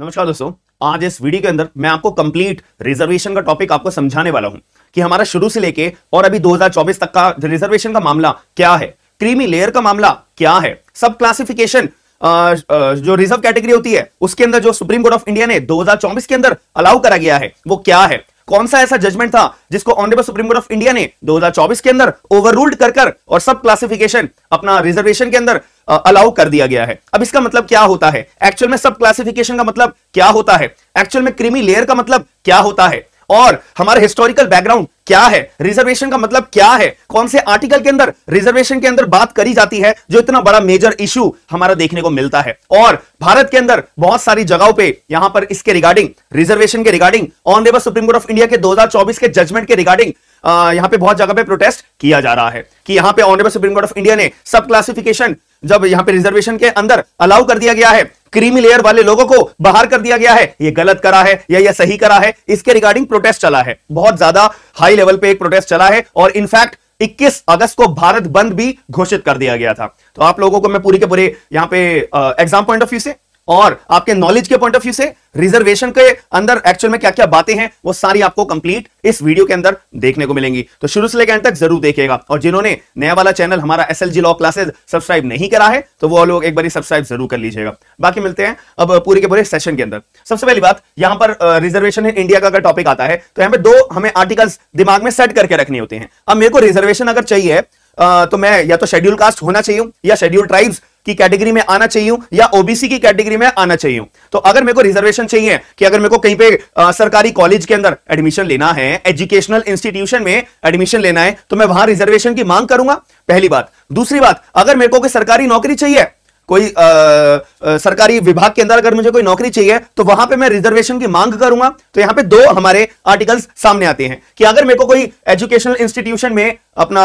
नमस्कार दोस्तों आज इस वीडियो के अंदर मैं आपको कंप्लीट रिजर्वेशन का टॉपिक आपको समझाने वाला हूं कि हमारा शुरू से लेके और अभी 2024 तक का रिजर्वेशन का मामला क्या है क्रीमी लेयर का मामला क्या है सब क्लासिफिकेशन जो रिजर्व कैटेगरी होती है उसके अंदर जो सुप्रीम कोर्ट ऑफ इंडिया ने दो के अंदर अलाउ करा गया है वो क्या है कौन सा ऐसा जजमेंट था जिसको honourable supreme court of India ने 2024 के अंदर ओवररूल्ड कर कर और सब क्लासिफिकेशन अपना रिजर्वेशन के अंदर अलाउ कर दिया गया है अब इसका मतलब क्या होता है एक्चुअल में सब क्लासिफिकेशन का मतलब क्या होता है एक्चुअल में क्रीमी लेयर का मतलब क्या होता है और हमारे हिस्टोरिकल बैकग्राउंड क्या है रिजर्वेशन का मतलब क्या है कौन से आर्टिकल के अंदर रिजर्वेशन के अंदर बात करी जाती है जो इतना बड़ा मेजर इश्यू हमारा देखने को मिलता है और भारत के अंदर बहुत सारी जगहों पे यहां पर इसके रिगार्डिंग रिजर्वेशन के regarding honourable supreme court of India के दो के जजमेंट के रिगार्डिंग यहां पर बहुत जगह पे प्रोटेस्ट किया जा रहा है कि यहां पर honourable supreme court of India ने सब क्लासिफिकेशन जब यहां पे रिजर्वेशन के अंदर अलाउ कर दिया गया है क्रीमी लेयर वाले लोगों को बाहर कर दिया गया है ये गलत करा है या ये सही करा है इसके रिगार्डिंग प्रोटेस्ट चला है बहुत ज्यादा हाई लेवल पे एक प्रोटेस्ट चला है और इनफैक्ट 21 अगस्त को भारत बंद भी घोषित कर दिया गया था तो आप लोगों को मैं पूरी के पूरे यहां पे एग्जाम पॉइंट ऑफ व्यू से और आपके नॉलेज के पॉइंट ऑफ व्यू से रिजर्वेशन के अंदर एक्चुअल में क्या क्या बातें हैं वो सारी आपको कंप्लीट इस वीडियो के अंदर देखने को मिलेंगी तो शुरू से लेकर अंत तक जरूर देखिएगा और जिन्होंने नया वाला चैनल हमारा S L G law classes subscribe नहीं करा है तो वो लोग एक बार सब्सक्राइब जरूर कर लीजिएगा बाकी मिलते हैं अब पूरे के पूरे सेशन के अंदर सबसे पहली बात यहां पर रिजर्वेशन है इंडिया का अगर टॉपिक आता है तो यहां पर दो हमें आर्टिकल्स दिमाग में सेट करके रखने होते हैं अब मेरे को रिजर्वेशन अगर चाहिए तो मैं या तो शेड्यूल कास्ट होना चाहिए या शेड्यूल ट्राइब्स की कैटेगरी में आना चाहिए या ओबीसी की कैटेगरी में आना चाहिए तो अगर मेरे को रिजर्वेशन चाहिए कि अगर मेरे को कहीं पे आ, सरकारी कॉलेज के अंदर एडमिशन लेना है एजुकेशनल इंस्टीट्यूशन में एडमिशन लेना है तो मैं वहां रिजर्वेशन की मांग करूंगा पहली बात दूसरी बात अगर मेरे को कोई सरकारी नौकरी चाहिए कोई आ, आ, सरकारी विभाग के अंदर अगर मुझे कोई नौकरी चाहिए तो वहां पे मैं रिजर्वेशन की मांग करूंगा तो यहाँ पे दो हमारे आर्टिकल्स सामने आते हैं कि अगर मेरे को कोई एजुकेशनल इंस्टीट्यूशन में अपना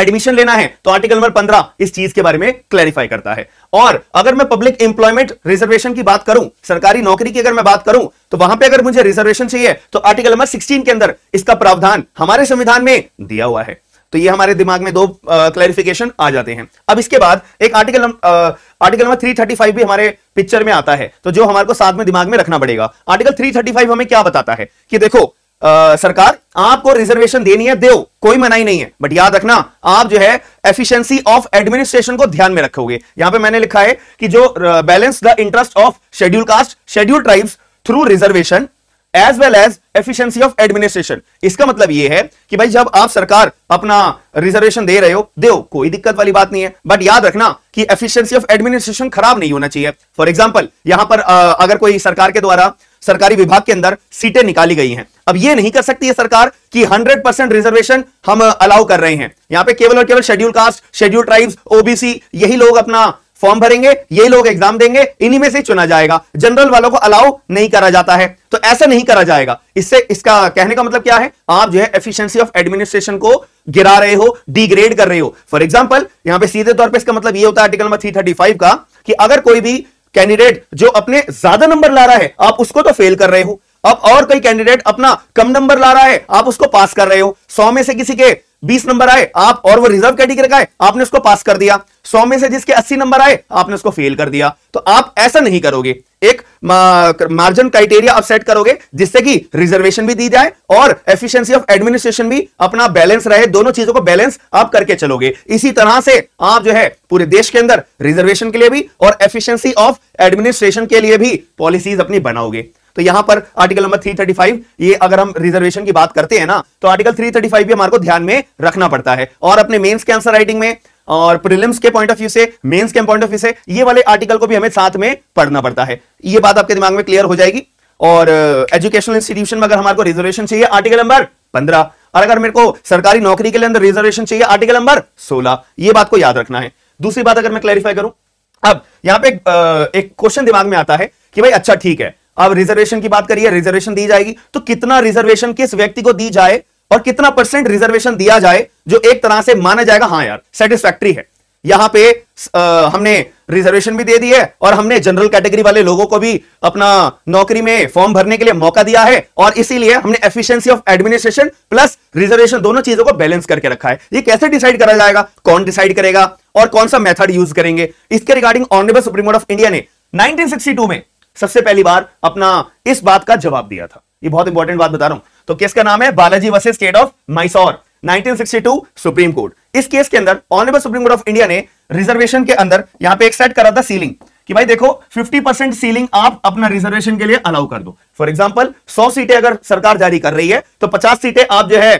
एडमिशन लेना है तो आर्टिकल नंबर पंद्रह इस चीज के बारे में क्लैरिफाई करता है और अगर मैं पब्लिक एम्प्लॉयमेंट रिजर्वेशन की बात करूं सरकारी नौकरी की अगर मैं बात करूं तो वहां पे अगर मुझे रिजर्वेशन चाहिए तो आर्टिकल नंबर 16 के अंदर इसका प्रावधान हमारे संविधान में दिया हुआ है तो ये हमारे दिमाग में दो क्लैरिफिकेशन आ जाते हैं अब इसके बाद एक आर्टिकल आर्टिकल नंबर 335 भी हमारे पिक्चर में आता है तो जो हमारे को साथ में दिमाग में रखना पड़ेगा आर्टिकल 335 हमें क्या बताता है कि देखो आ, सरकार आपको रिजर्वेशन देनी है दो कोई मनाई नहीं है बट याद रखना आप जो है एफिशिएंसी ऑफ एडमिनिस्ट्रेशन को ध्यान में रखोगे यहां पे मैंने लिखा है कि जो balance the interest of schedule caste schedule tribes through reservation as well as efficiency of administration इसका मतलब यह है कि भाई जब आप सरकार अपना रिजर्वेशन दे रहे हो दो कोई दिक्कत वाली बात नहीं है बट याद रखना कि एफिशिएंसी ऑफ एडमिनिस्ट्रेशन खराब नहीं होना चाहिए फॉर एग्जाम्पल यहां पर अगर कोई सरकार के द्वारा सरकारी विभाग के अंदर सीटें निकाली गई हैं अब यह नहीं कर सकती है सरकार कि 100 परसेंट रिजर्वेशन हम अलाउ कर रहे हैं यहां पे केवल और केवल schedule caste schedule tribes OBC यही लोग अपना फॉर्म भरेंगे यही लोग एग्जाम देंगे इन्हीं में से चुना जाएगा जनरल वालों को अलाउ नहीं करा जाता है तो ऐसा नहीं करा जाएगा इससे इसका कहने का मतलब क्या है आप जो है एफिशिएंसी ऑफ एडमिनिस्ट्रेशन को गिरा रहे हो डिग्रेड कर रहे हो फॉर एग्जाम्पल यहां पे सीधे तौर पे इसका मतलब ये होता है आर्टिकल नंबर थ्री का कि अगर कोई भी कैंडिडेट जो अपने ज्यादा नंबर ला रहा है आप उसको तो फेल कर रहे हो अब और कई कैंडिडेट अपना कम नंबर ला रहा है आप उसको पास कर रहे हो सौ में से किसी के बीस नंबर आए आप और वो रिजर्व कैटेगरी का है आपने उसको पास कर दिया सौ में से जिसके अस्सी नंबर आए आपने उसको फेल कर दिया तो आप ऐसा नहीं करोगे एक मार्जिन क्राइटेरिया आप सेट करोगे जिससे कि रिजर्वेशन भी दी जाए और एफिशिएंसी ऑफ एडमिनिस्ट्रेशन भी अपना बैलेंस रहे दोनों चीजों को बैलेंस आप करके चलोगे इसी तरह से आप जो है पूरे देश के अंदर रिजर्वेशन के लिए भी और एफिशिएंसी ऑफ एडमिनिस्ट्रेशन के लिए भी पॉलिसीज अपनी बनाओगे तो यहां पर आर्टिकल नंबर 335 ये अगर हम रिजर्वेशन की बात करते हैं ना तो आर्टिकल 335 भी हमारे को ध्यान में रखना पड़ता है और अपने मेंस के आंसर राइटिंग में और प्रीलिम्स के पॉइंट ऑफ व्यू से मेंस के पॉइंट ऑफ व्यू से ये वाले आर्टिकल को भी हमें साथ में पढ़ना पड़ता है ये बात आपके दिमाग में क्लियर हो जाएगी और एजुकेशनल uh, इंस्टीट्यूशन में अगर हमारे को रिजर्वेशन चाहिए आर्टिकल नंबर पंद्रह और अगर मेरे को सरकारी नौकरी के लिए अंदर रिजर्वेशन चाहिए आर्टिकल नंबर सोलह ये बात को याद रखना है दूसरी बात अगर मैं क्लैरिफाई करूं अब यहां पे uh, एक क्वेश्चन दिमाग में आता है कि भाई अच्छा ठीक है अब रिजर्वेशन की बात करिए रिजर्वेशन दी जाएगी तो कितना रिजर्वेशन किस व्यक्ति को दी जाए और कितना परसेंट रिजर्वेशन दिया जाए जो एक तरह से माना जाएगा हाँ यार सेटिस्फैक्ट्री है यहां पे आ, हमने रिजर्वेशन भी दे दी है और हमने जनरल कैटेगरी वाले लोगों को भी अपना नौकरी में फॉर्म भरने के लिए मौका दिया है और इसीलिए हमने efficiency of administration plus reservation दोनों चीजों को बैलेंस करके रखा है ये कैसे डिसाइड करा जाएगा कौन डिसाइड करेगा और कौन सा मेथड यूज करेंगे इसके regarding honourable supreme court of India ने नाइनटीन में सबसे पहली बार अपना इस बात का जवाब दिया था ये बहुत इंपॉर्टेंट बात बता रहा हूं तो केस का नाम है Balaji versus state of Mysore 1962 Supreme Court इस केस के अंदर honourable supreme court of India ने रिजर्वेशन के अंदर यहां पे एक सेट करा था सीलिंग कि भाई देखो 50% सीलिंग आप अपना रिजर्वेशन के लिए अलाउ कर दो फॉर एग्जाम्पल 100 सीटें अगर सरकार जारी कर रही है तो 50 सीटें आप जो है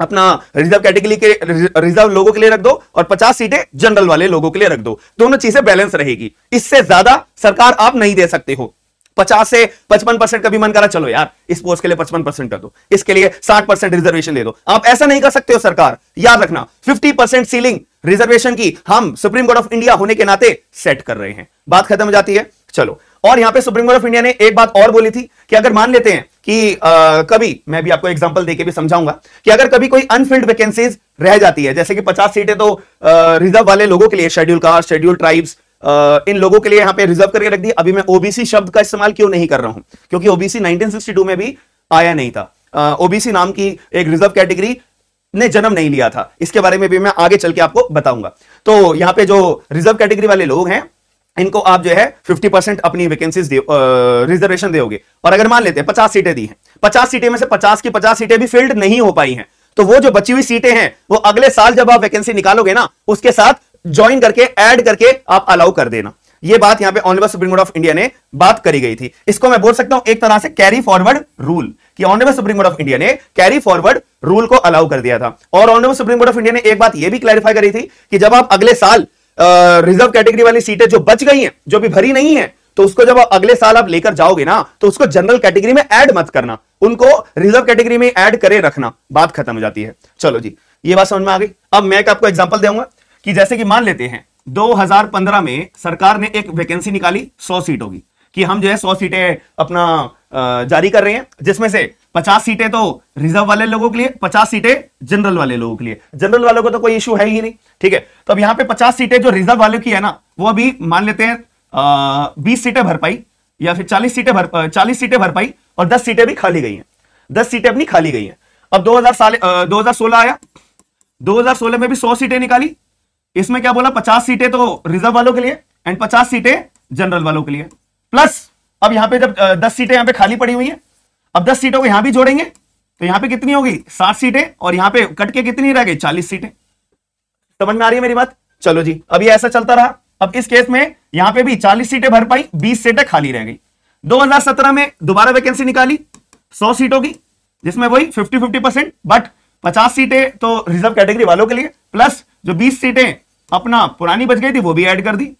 अपना रिजर्व कैटेगरी के रिजर्व लोगों के लिए रख दो और 50 सीटें जनरल वाले लोगों के लिए रख दो दोनों चीजें बैलेंस रहेगी इससे ज्यादा सरकार आप नहीं दे सकते हो 50 से 55 परसेंट का भी मन करा चलो यार इस पोस्ट के लिए 55 परसेंट कर दो इसके लिए 60 परसेंट रिजर्वेशन दे दो आप ऐसा नहीं कर सकते हो सरकार याद रखना 50 परसेंट सीलिंग रिजर्वेशन की हम सुप्रीम कोर्ट ऑफ इंडिया होने के नाते सेट कर रहे हैं बात खत्म हो जाती है चलो और यहां पे सुप्रीम कोर्ट ऑफ इंडिया ने एक बात और बोली थी कि अगर मान लेते हैं कि आ, कभी मैं भी आपको एग्जांपल देके भी समझाऊंगा कि अगर कभी कोई अनफिल्ड वैकेंसीज रह जाती है जैसे कि 50 सीटें तो रिजर्व वाले लोगों के लिए शेड्यूल कास्ट शेड्यूल ट्राइब्स इन लोगों के लिए यहां पर रिजर्व करके रख दिया अभी मैं ओबीसी शब्द का इस्तेमाल क्यों नहीं कर रहा हूं क्योंकि ओबीसी नाइनटीन में भी आया नहीं था ओबीसी नाम की एक रिजर्व कैटेगरी ने जन्म नहीं लिया था इसके बारे में भी मैं आगे चल के आपको बताऊंगा तो यहाँ पे जो रिजर्व कैटेगरी वाले लोग हैं इनको आप जो है 50 परसेंट अपनी वैकेंसीज रिजर्वेशन दोगे और अगर मान लेते हैं पचास सीटें दी हैं पचास सीटें में से पचास की पचास सीटें भी फिल्ड नहीं हो पाई हैं तो वो जो बची हुई सीटें हैं वो अगले साल जब आप वैकेंसी निकालोगे ना उसके साथ ज्वाइन करके ऐड करके आप अलाउ कर देना ये बात यहां पे honourable supreme court of India ने बात करी गई थी इसको मैं बोल सकता हूं एक तरह से कैरी फॉरवर्ड रूल कि honourable supreme court of India ने कैरी फॉरवर्ड रूल को अलाउ कर दिया था और honourable supreme court of India ने एक बात ये भी क्लैरिफाई करी थी कि जब आप अगले साल रिजर्व कैटेगरी वाली सीटें जो बच गई हैं जो भी भरी नहीं है तो उसको जब अगले साल आप लेकर जाओगे ना तो उसको जनरल कैटेगरी में ऐड मत करना उनको रिजर्व कैटेगरी में ऐड करे रखना बात खत्म हो जाती है चलो जी ये बात समझ में आ गई अब मैं आपको एग्जाम्पल दूंगा कि जैसे कि मान लेते हैं 2015 में सरकार ने एक वैकेंसी निकाली 100 सीटों की कि हम जो है 100 सीटें अपना जारी कर रहे हैं जिसमें से पचास सीटें तो रिजर्व वाले लोगों के लिए पचास सीटें जनरल वाले लोगों के लिए जनरल वालों को तो कोई इशू है ही नहीं ठीक है तो अब यहां पे पचास सीटें जो रिजर्व वालों की है ना वो अभी मान लेते हैं बीस सीटें भर पाई या फिर चालीस सीटें भर चालीस सीटें भर पाई और दस सीटें भी खाली गई हैं दस सीटें अपनी खाली गई हैं अब दो हजार साल आया दो में भी सौ सीटें निकाली इसमें क्या बोला पचास सीटें तो रिजर्व वालों के लिए एंड पचास सीटें जनरल वालों के लिए प्लस अब यहां पे जब दस सीटें यहां पे खाली पड़ी हुई है अब दस सीटों को यहां भी जोड़ेंगे तो यहां पे कितनी होगी साठ सीटें और यहां पे कट के कितनी रह गई चालीस सीटें समझ में आ रही है मेरी बात चलो जी अब अभी ऐसा चलता रहा अब इस केस में यहां पे भी 40 सीटें भर पाई 20 सीटें खाली रह गई 2017 में दोबारा वैकेंसी निकाली 100 सीटों की जिसमें वही 50 50 परसेंट बट 50 सीटें तो रिजर्व कैटेगरी वालों के लिए प्लस जो 20 सीटें अपना पुरानी बच गई थी वो भी ऐड कर दी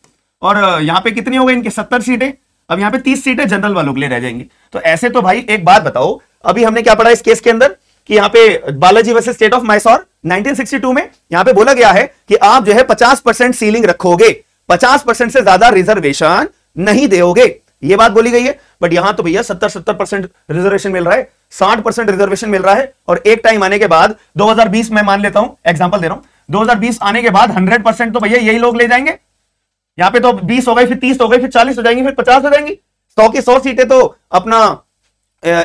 और यहां पे कितनी हो गई इनकी सत्तर सीटें अब यहां पर तीस सीटें जनरल वालों के लिए रह जाएंगी तो ऐसे तो भाई एक बात बताओ अभी हमने क्या पढ़ा इस केस के अंदर कि यहाँ पे Balaji versus state of Mysore 1962 में यहाँ पे बोला गया है कि आप जो है 50 परसेंट सीलिंग रखोगे 50 परसेंट से ज्यादा रिजर्वेशन नहीं दोगे ये बात बोली गई है बट यहां तो भैया 70 70 परसेंट रिजर्वेशन मिल रहा है 60 परसेंट रिजर्वेशन मिल रहा है और एक टाइम आने के बाद 2020 में मान लेता हूं एग्जाम्पल दे रहा हूं दो आने के बाद हंड्रेड तो भैया यही लोग ले जाएंगे यहां पर तो बीस हो गई फिर तीस हो गई फिर चालीस हो जाएंगे फिर पचास हो जाएंगी सौ की सौ सीटें तो अपना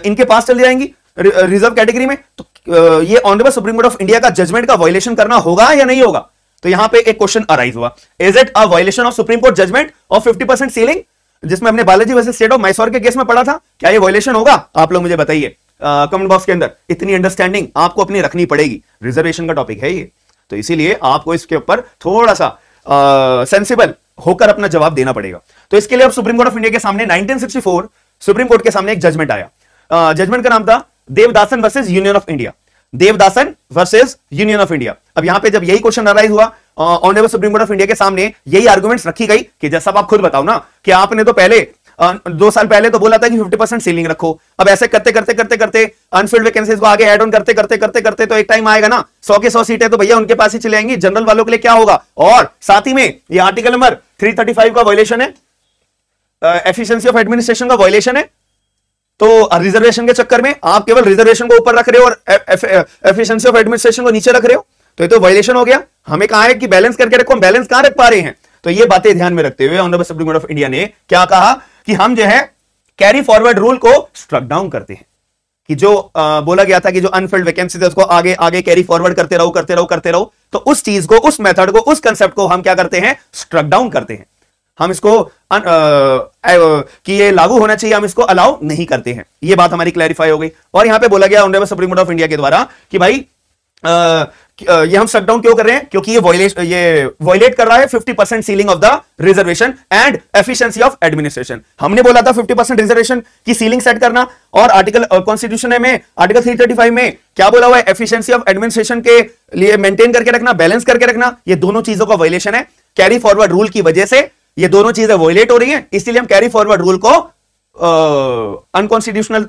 इनके पास चली जाएंगी रिजर्व कैटेगरी में तो ये honourable supreme court of India का जजमेंट का वायलेशन करना होगा या नहीं होगा तो यहां पे एक क्वेश्चन अराइज हुआ is it a violation of Supreme Court judgement of 50 percent ceiling जिसमें हमने Balaji versus state of Mysore के केस में पढ़ा था क्या ये वायलेशन होगा आप लोग मुझे बताइए कमेंट बॉक्स के अंदर इतनी अंडरस्टैंडिंग आपको अपनी रखनी पड़ेगी रिजर्वेशन का टॉपिक है ये तो इसीलिए आपको इसके ऊपर थोड़ा सा सेंसिबल uh, होकर अपना जवाब देना पड़ेगा तो इसके लिए अब सुप्रीम कोर्ट ऑफ इंडिया के सामने 1964 सुप्रीम कोर्ट के सामने एक जजमेंट आया जजमेंट का नाम था Devadasan versus union of India Devadasan versus union of India अब यहां पे जब यही क्वेश्चन अराइज हुआ honourable supreme court of India के सामने यही आर्गुमेंट्स रखी गई कि जैसा आप खुद बताओ ना कि आपने तो पहले दो साल पहले तो बोला था कि 50 परसेंट सीलिंग रखो अब ऐसे करते करते करते करते अनफिल्ड वैकेंसीज को आगे एड ऑन करते करते करते करते तो एक टाइम आएगा ना सौ के सौ सीटें तो भैया उनके पास ही चले आएंगी जनरल वालों के लिए क्या होगा और साथ ही में ये आर्टिकल नंबर 335 का वॉयलेशन है एफिशियंसी ऑफ एडमिनिस्ट्रेशन का वॉयलेशन है तो रिजर्वेशन के चक्कर में आप केवल रिजर्वेशन को ऊपर रख रहे हो और एफिशिएंसी ऑफ एडमिनिस्ट्रेशन को नीचे रख रहे हो तो ये तो वायोलेशन हो गया हमें कहा है कि बैलेंस करके रखो बैलेंस कहां रख पा रहे हैं तो ये बातें ध्यान में रखते हुए honourable supreme court of India ने क्या कहा कि हम जो है कैरी फॉरवर्ड रूल को स्ट्रक डाउन करते हैं कि जो आ, बोला गया था कि जो अनफिल्ड वैकेंसी थे उसको आगे आगे कैरी फॉरवर्ड करते रहो करते रहो करते रहो तो उस चीज को उस मेथड को उस कंसेप्ट को हम क्या करते हैं स्ट्रक डाउन करते हैं हम इसको अन, आ, आ, कि ये लागू होना चाहिए हम इसको अलाउ नहीं करते हैं ये बात हमारी क्लैरिफाई हो गई और यहां पे बोला गया सुप्रीम कोर्ट ऑफ इंडिया के द्वारा कि भाई आ, ये हम शटडाउन क्यों कर रहे हैं क्योंकि ये ये वॉयलेट कर रहा है 50 percent ceiling of the reservation and efficiency of administration हमने बोला था 50 परसेंट रिजर्वेशन की सीलिंग सेट करना और आर्टिकल कॉन्स्टिट्यूशन में आर्टिकल 335 में क्या बोला हुआ है एफिशिएंसी ऑफ एडमिनिस्ट्रेशन के लिए मेंटेन करके रखना बैलेंस करके रखना ये दोनों चीजों का वॉयलेशन है कैरी फॉरवर्ड रूल की वजह से ये दोनों चीजें वॉयलेट हो रही है इसलिए हम कैरी फॉरवर्ड रूल को अनकॉन्स्टिट्यूशनल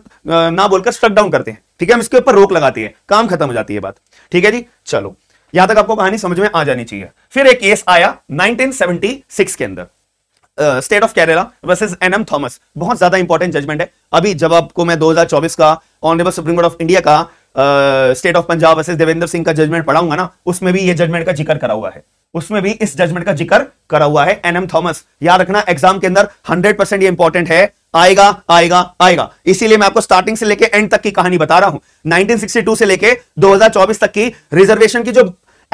ना बोलकर स्ट्रक डाउन करते हैं ठीक है हम इसके ऊपर रोक लगाती है काम खत्म हो जाती है बात ठीक है जी चलो यहां तक आपको कहानी समझ में आ जानी चाहिए फिर एक केस आया 1976 के अंदर State of Kerala versus NM Thomas बहुत ज्यादा इंपॉर्टेंट जजमेंट है अभी जब आपको मैं 2024 का honourable supreme court of India का State of Punjab versus Devendra Singh का जजमेंट पढ़ाऊंगा ना उसमें भी ये जजमेंट का जिक्र करा हुआ है उसमें भी इस जजमेंट का जिक्र करा हुआ है एनएम थॉमस याद रखना एग्जाम के अंदर 100 परसेंट ये इंपॉर्टेंट है आएगा आएगा आएगा इसीलिए मैं आपको स्टार्टिंग से लेकर एंड तक की कहानी बता रहा हूं 1962 से लेकर 2024 तक की रिजर्वेशन की जो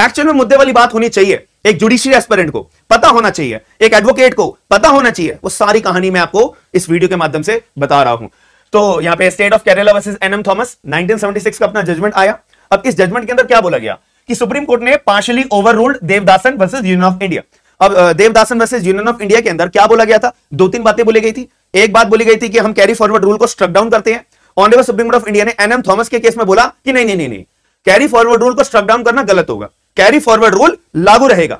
एक्चुअल में मुद्दे वाली बात होनी चाहिए एक जुडिशियल एस्पेरेंट को पता होना चाहिए एक एडवोकेट को पता होना चाहिए वो सारी कहानी मैं आपको इस वीडियो के माध्यम से बता रहा हूं तो यहां पे State of Kerala versus NM Thomas 1976 का अपना जजमेंट आया अब इस जजमेंट के अंदर क्या बोला गया कि सुप्रीम कोर्ट ने partially overruled Devadasan versus union of India अब Devadasan versus union of India के अंदर क्या बोला गया था दो तीन बातें बोली गई थी एक बात बोली गई थी कि हम कैरी फॉरवर्ड रूल को स्ट्रक डाउन करते हैं honourable supreme court of India ने एनएम थॉमस के केस में बोला कि नहीं नहीं नहीं कैरी फॉरवर्ड रूल को स्ट्रक डाउन करना गलत होगा कैरी फॉरवर्ड रूल लागू रहेगा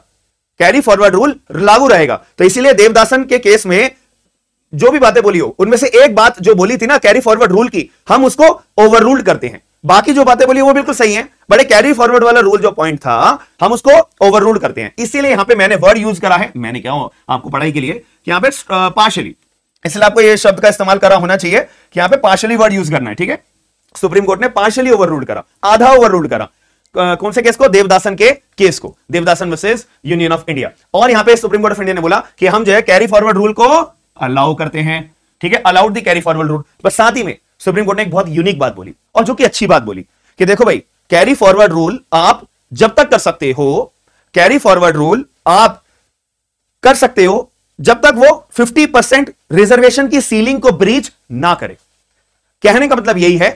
कैरी फॉरवर्ड रूल लागू रहेगा तो इसीलिए देवदासन के केस में जो भी बातें बोली हो उनमें से एक बात जो बोली थी ना कैरी फॉरवर्ड रूल की हम उसको ओवर करते हैं बाकी जो बातें बोली वो बिल्कुल सही है बड़े कैरी फॉरवर्ड वाला रूल जो पॉइंट था हम उसको ओवर रूल करते हैं इसीलिए यहां पे मैंने वर्ड यूज करा है मैंने क्या आपको पढ़ाई के लिए कि यहां पे पार्शली uh, इसलिए आपको ये शब्द का इस्तेमाल करा होना चाहिए कि यहां पे पार्शली वर्ड यूज करना है ठीक है सुप्रीम कोर्ट ने पार्शली ओवर रूल करा आधा ओवर रूल करा uh, कौन से केस को देवदासन के केस को Devadasan versus union of India और यहां पर सुप्रीम कोर्ट ऑफ इंडिया ने बोला कि हम जो है कैरी फॉरवर्ड रूल को अलाउ करते हैं ठीक है allowed the carry forward rule बस साथ ही में सुप्रीम कोर्ट ने एक बहुत यूनिक बात बोली और जो कि अच्छी बात बोली कि देखो भाई कैरी फॉरवर्ड रूल आप जब तक कर सकते हो कैरी फॉरवर्ड रूल आप कर सकते हो जब तक वो 50 परसेंट रिजर्वेशन की सीलिंग को ब्रीच ना करे कहने का मतलब यही है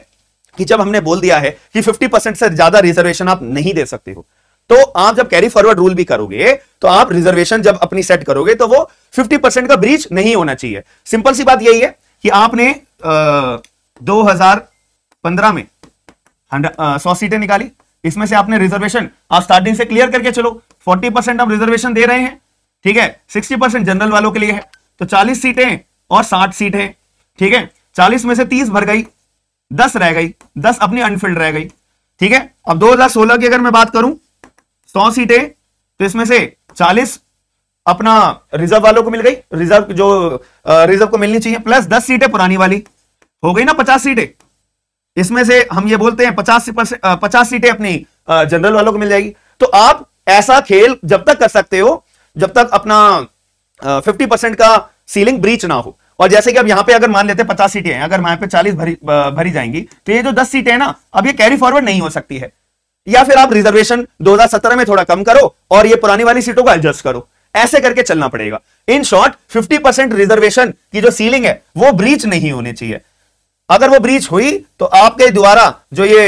कि जब हमने बोल दिया है कि 50 परसेंट से ज्यादा रिजर्वेशन आप नहीं दे सकते हो तो आप जब कैरी फॉरवर्ड रूल भी करोगे तो आप रिजर्वेशन जब अपनी सेट करोगे तो वो 50 परसेंट का ब्रीच नहीं होना चाहिए सिंपल सी बात यही है कि आपने आ, 2015 में सौ सीटें निकाली इसमें से आपने रिजर्वेशन आप स्टार्टिंग से क्लियर करके चलो 40 परसेंट आप रिजर्वेशन दे रहे हैं ठीक है 60 परसेंट जनरल वालों के लिए है तो 40 सीटें और 60 सीटें ठीक है 40 में से 30 भर गई 10 रह गई 10 अपनी अनफिल्ड रह गई ठीक है अब 2016 की अगर मैं बात करूं 100 सीटें तो इसमें से 40 अपना रिजर्व वालों को मिल गई रिजर्व जो रिजर्व को मिलनी चाहिए प्लस दस सीटें पुरानी वाली हो गई ना पचास सीटें इसमें से हम ये बोलते हैं पचास पचास सीटें अपनी जनरल वालों को मिल जाएगी तो आप ऐसा खेल जब तक कर सकते हो जब तक अपना फिफ्टी परसेंट का सीलिंग ब्रीच ना हो और जैसे कि अब यहां पे अगर मान लेते हैं पचास सीटें हैं अगर वहां पे चालीस भरी भरी जाएंगी तो ये जो दस सीटें हैं ना अब ये कैरी फॉरवर्ड नहीं हो सकती है या फिर आप रिजर्वेशन 2017 में थोड़ा कम करो और ये पुरानी वाली सीटों को एडजस्ट करो ऐसे करके चलना पड़ेगा इन शॉर्ट 50 परसेंट रिजर्वेशन की जो सीलिंग है वो ब्रीच नहीं होनी चाहिए अगर वो ब्रीच हुई तो आपके द्वारा जो ये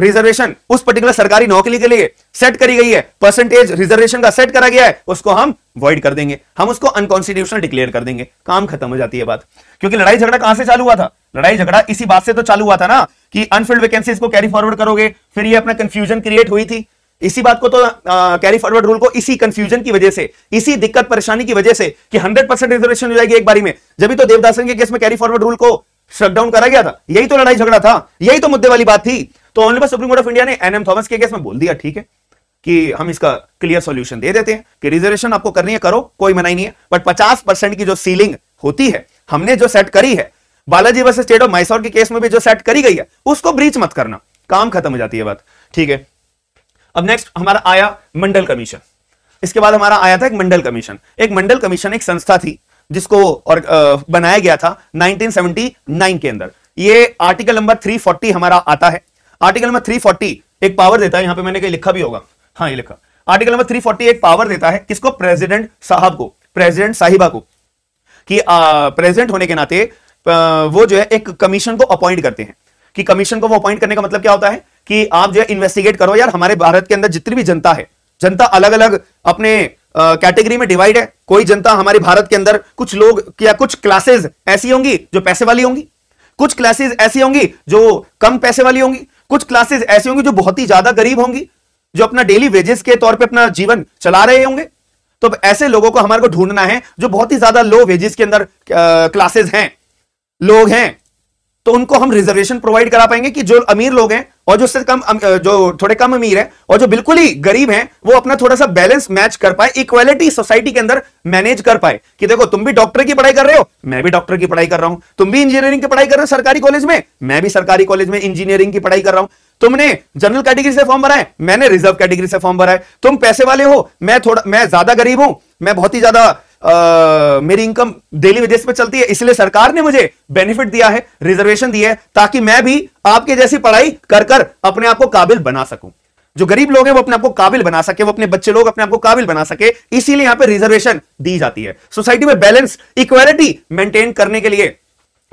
रिजर्वेशन उस पर्टिकुलर सरकारी नौकरी के लिए सेट करी गई है परसेंटेज रिजर्वेशन का सेट करा गया है उसको हम वॉइड कर देंगे हम उसको अनकॉन्स्टिट्यूशनल डिक्लेयर कर देंगे काम खत्म हो जाती है बात क्योंकि लड़ाई झगड़ा कहां से चालू हुआ था लड़ाई झगड़ा इसी बात से तो चालू हुआ था ना कि अनफिल्ड वैकेंसीज को कैरी फॉरवर्ड करोगे फिर ये अपना कंफ्यूजन क्रिएट हुई थी इसी बात को तो कैरी फॉरवर्ड रूल को इसी कंफ्यूजन की वजह से इसी दिक्कत परेशानी की वजह से कि 100 परसेंट रिजर्वेशन हो जाएगी एक बारी में जब भी तो देवदासन के केस में कैरी फॉरवर्ड रूल को शटडाउन करा गया था यही तो लड़ाई झगड़ा था यही तो मुद्दे वाली बात थी तो honourable supreme court of India ने एनएम थॉमस के केस में बोल दिया ठीक है कि हम इसका क्लियर सॉल्यूशन दे देते हैं कि रिजर्वेशन आपको करनी है करो कोई मनाई नहीं है बट पचास परसेंट की जो सीलिंग होती है हमने जो सेट करी है Balaji versus state of Mysore के केस में भी जो सेट करी गई है उसको ब्रीच मत करना काम खत्म हो जाती है बात ठीक है अब नेक्स्ट हमारा आया मंडल कमीशन इसके बाद हमारा आया था एक मंडल कमीशन एक मंडल कमीशन एक संस्था थी जिसको और बनाया गया था 1979 के अंदर ये आर्टिकल नंबर 340 हमारा आता है आर्टिकल नंबर 340 एक पावर देता है यहां पे मैंने कहीं लिखा भी होगा हाँ ये लिखा आर्टिकल नंबर 340 एक पावर देता है किसको प्रेसिडेंट साहब को प्रेसिडेंट साहिबा को कि प्रेसिडेंट होने के नाते वो जो है एक कमीशन को अपॉइंट करते हैं कि कमीशन को वो अपॉइंट करने का मतलब क्या होता है कि आप जो है इन्वेस्टिगेट करो यार हमारे भारत के अंदर जितनी भी जनता है जनता अलग अलग अपने कैटेगरी में डिवाइड है कोई जनता हमारे भारत के अंदर कुछ लोग या कुछ क्लासेस ऐसी होंगी जो पैसे वाली होंगी कुछ क्लासेस ऐसी होंगी जो कम पैसे वाली होंगी कुछ क्लासेस ऐसी होंगी जो बहुत ही ज्यादा गरीब होंगी जो अपना डेली वेजेस के तौर पे अपना जीवन चला रहे होंगे तो ऐसे लोगों को हमारे को ढूंढना है जो बहुत ही ज्यादा लो वेजेस के अंदर क्लासेस हैं लोग हैं तो उनको हम रिजर्वेशन प्रोवाइड करा पाएंगे कि जो अमीर लोग हैं और जो उससे कम जो थोड़े कम अमीर है और जो बिल्कुल ही गरीब है वो अपना थोड़ा सा बैलेंस मैच कर पाए इक्वालिटी सोसाइटी के अंदर मैनेज कर पाए कि देखो तुम भी डॉक्टर की पढ़ाई कर रहे हो मैं भी डॉक्टर की पढ़ाई कर रहा हूं तुम भी इंजीनियरिंग की पढ़ाई कर रहे हो सरकारी कॉलेज में मैं भी सरकारी कॉलेज में इंजीनियरिंग की पढ़ाई कर रहा हूं तुमने जनरल कैटेगरी से फॉर्म भरा है मैंने रिजर्व कैटेगरी से फॉर्म भरा है तुम पैसे वाले हो मैं थोड़ा मैं ज्यादा गरीब हूं मैं बहुत ही ज्यादा आ, मेरी इनकम डेली वेजेस पे चलती है इसलिए सरकार ने मुझे बेनिफिट दिया है रिजर्वेशन दिया है ताकि मैं भी आपके जैसी पढ़ाई कर कर अपने आप को काबिल बना सकूं जो गरीब लोग हैं वो अपने आप को काबिल बना सके वो अपने बच्चे लोग अपने आप को काबिल बना सके इसीलिए यहां पे रिजर्वेशन दी जाती है सोसाइटी में बैलेंस इक्वालिटी मेंटेन करने के लिए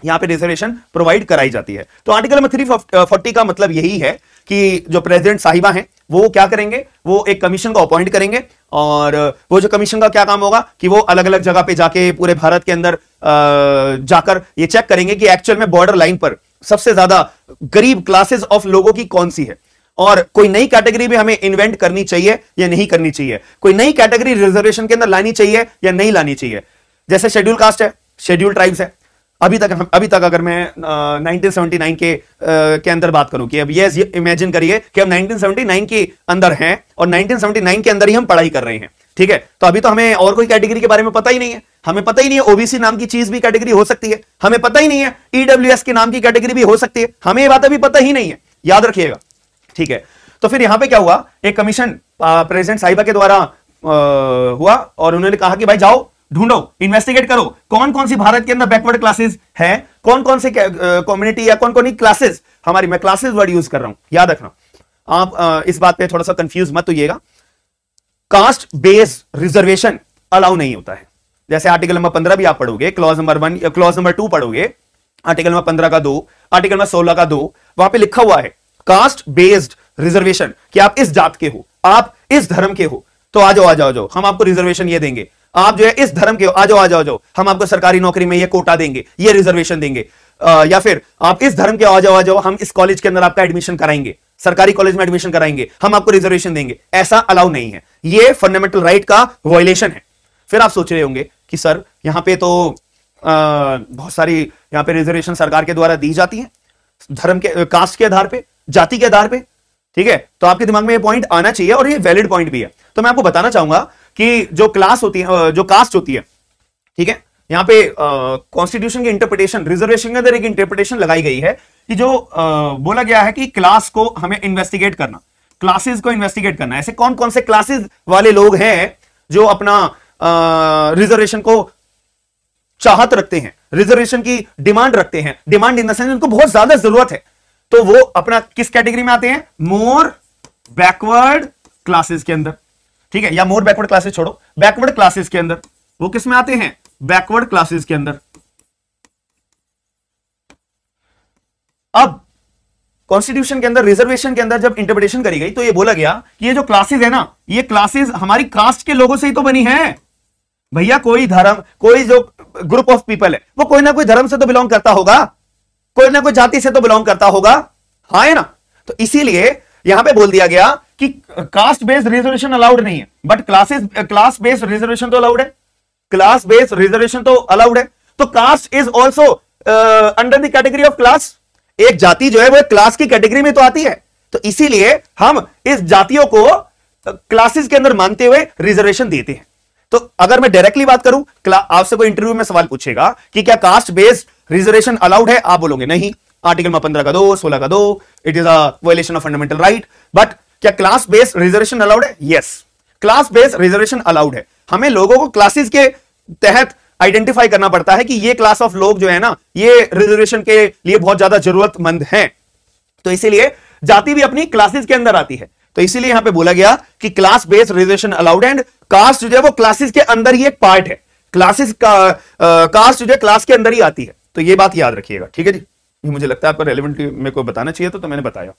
यहां पे रिजर्वेशन प्रोवाइड कराई जाती है तो आर्टिकल नंबर थ्री फोर्टी का मतलब यही है कि जो प्रेसिडेंट साहिबा हैं वो क्या करेंगे वो एक कमीशन को अपॉइंट करेंगे और वो जो कमीशन का क्या काम होगा कि वो अलग अलग जगह पे जाके पूरे भारत के अंदर जाकर ये चेक करेंगे कि एक्चुअल में बॉर्डर लाइन पर सबसे ज्यादा गरीब क्लासेस ऑफ लोगों की कौन सी है और कोई नई कैटेगरी भी हमें इन्वेंट करनी चाहिए या नहीं करनी चाहिए कोई नई कैटेगरी रिजर्वेशन के अंदर लानी चाहिए या नहीं लानी चाहिए जैसे शेड्यूल कास्ट है शेड्यूल ट्राइब्स है अभी तक हम अभी तक अगर मैं आ, 1979 के आ, के अंदर बात करूं कि अब ये इमेजिन करिए कि हम 1979 के अंदर हैं और 1979 के अंदर ही हम पढ़ाई कर रहे हैं ठीक है तो अभी तो हमें और कोई कैटेगरी के बारे में पता ही नहीं है हमें पता ही नहीं है ओबीसी नाम की चीज भी कैटेगरी हो सकती है हमें पता ही नहीं है ईडब्ल्यू e के नाम की कैटेगरी भी हो सकती है हमें ये बात अभी पता ही नहीं है याद रखिएगा ठीक है तो फिर यहां पर क्या हुआ एक कमीशन प्रेसिडेंट साहिबा के द्वारा हुआ और उन्होंने कहा कि भाई जाओ ढूंढो इन्वेस्टिगेट करो कौन कौन सी भारत के अंदर बैकवर्ड क्लासेस है कौन कौन से कम्युनिटी या कौन कौन सी क्लासेस हमारी मैं क्लासेस वर्ड यूज कर रहा हूं याद रखना आप आ, इस बात पे थोड़ा सा कंफ्यूज मत होइएगा कास्ट बेस रिजर्वेशन अलाउ नहीं होता है जैसे आर्टिकल नंबर पंद्रह भी आप पढ़ोगे clause number one clause number two पढ़ोगे आर्टिकल नंबर पंद्रह का दो आर्टिकल नंबर सोलह का दो वहां पर लिखा हुआ है कास्ट बेस्ड रिजर्वेशन कि आप इस जात के हो आप इस धर्म के हो तो आ जाओ आ जाओ जाओ हम आपको रिजर्वेशन ये देंगे आप जो है इस धर्म के आ जाओ आ जाओ जाओ हम आपको सरकारी नौकरी में ये कोटा देंगे ये रिजर्वेशन देंगे आ, या फिर आप इस धर्म के आ जाओ आ जाओ हम इस कॉलेज के अंदर आपका एडमिशन कराएंगे सरकारी कॉलेज में एडमिशन कराएंगे हम आपको रिजर्वेशन देंगे ऐसा अलाउ नहीं है ये फंडामेंटल राइट का वॉयलेशन है फिर आप सोच रहे होंगे कि सर यहाँ पे तो बहुत सारी यहाँ पे रिजर्वेशन सरकार के द्वारा दी जाती है धर्म के कास्ट के आधार पे जाति के आधार पे ठीक है तो आपके दिमाग में ये पॉइंट आना चाहिए और ये वैलिड पॉइंट भी है तो मैं आपको बताना चाहूंगा कि जो क्लास होती है जो कास्ट होती है ठीक है यहाँ पे कॉन्स्टिट्यूशन की इंटरप्रिटेशन रिजर्वेशन के अंदर एक इंटरप्रिटेशन लगाई गई है कि जो आ, बोला गया है कि क्लास को हमें इन्वेस्टिगेट करना क्लासेस को इन्वेस्टिगेट करना ऐसे कौन कौन से क्लासेस वाले लोग हैं जो अपना रिजर्वेशन को चाहत रखते हैं रिजर्वेशन की डिमांड रखते हैं डिमांड इन द सेंस उनको बहुत ज्यादा जरूरत है तो वो अपना किस कैटेगरी में आते हैं मोर बैकवर्ड क्लासेस के अंदर ठीक है या मोर बैकवर्ड क्लासेस छोड़ो बैकवर्ड क्लासेस के अंदर वो किस में आते हैं बैकवर्ड क्लासेस के अंदर अब कॉन्स्टिट्यूशन के अंदर रिजर्वेशन के अंदर जब इंटरप्रिटेशन करी गई तो ये बोला गया कि ये जो क्लासेस है ना ये क्लासेस हमारी कास्ट के लोगों से ही तो बनी है भैया कोई धर्म कोई जो ग्रुप ऑफ पीपल है वो कोई ना कोई धर्म से तो बिलोंग करता होगा कोई ना कोई जाति से तो बिलोंग करता होगा हाँ है ना तो इसीलिए यहां पे बोल दिया गया कि कास्ट बेस्ड रिजर्वेशन अलाउड नहीं है but classes class based reservation तो अलाउड है क्लास बेस्ड रिजर्वेशन तो अलाउड है तो caste is also under the category of class एक जाति जो है वो क्लास की कैटेगरी में तो आती है तो इसीलिए हम इस जातियों को क्लासेस uh, के अंदर मानते हुए रिजर्वेशन देते हैं तो अगर मैं डायरेक्टली बात करूं आपसे कोई इंटरव्यू में सवाल पूछेगा कि क्या कास्ट बेस्ड रिजर्वेशन अलाउड है आप बोलोगे नहीं आर्टिकल में पंद्रह का दो सोलह का दो it is a violation of fundamental right but क्या क्लास बेस्ड रिजर्वेशन अलाउड है yes class based reservation allowed है हमें लोगों को क्लासेस के तहत आइडेंटिफाई करना पड़ता है कि ये क्लास ऑफ लोग जो है ना ये रिजर्वेशन के लिए बहुत ज्यादा जरूरतमंद है तो इसीलिए जाति भी अपनी क्लासेस के अंदर आती है तो इसीलिए यहां पे बोला गया कि class based reservation allowed and caste जो है वो क्लासेस के अंदर ही एक पार्ट है क्लासेस का कास्ट जो है क्लास के अंदर ही आती है तो ये बात याद रखिएगा ठीक है जी ये मुझे लगता है आपको रेलिवेंटली मेरे को बताना चाहिए तो, तो मैंने बताया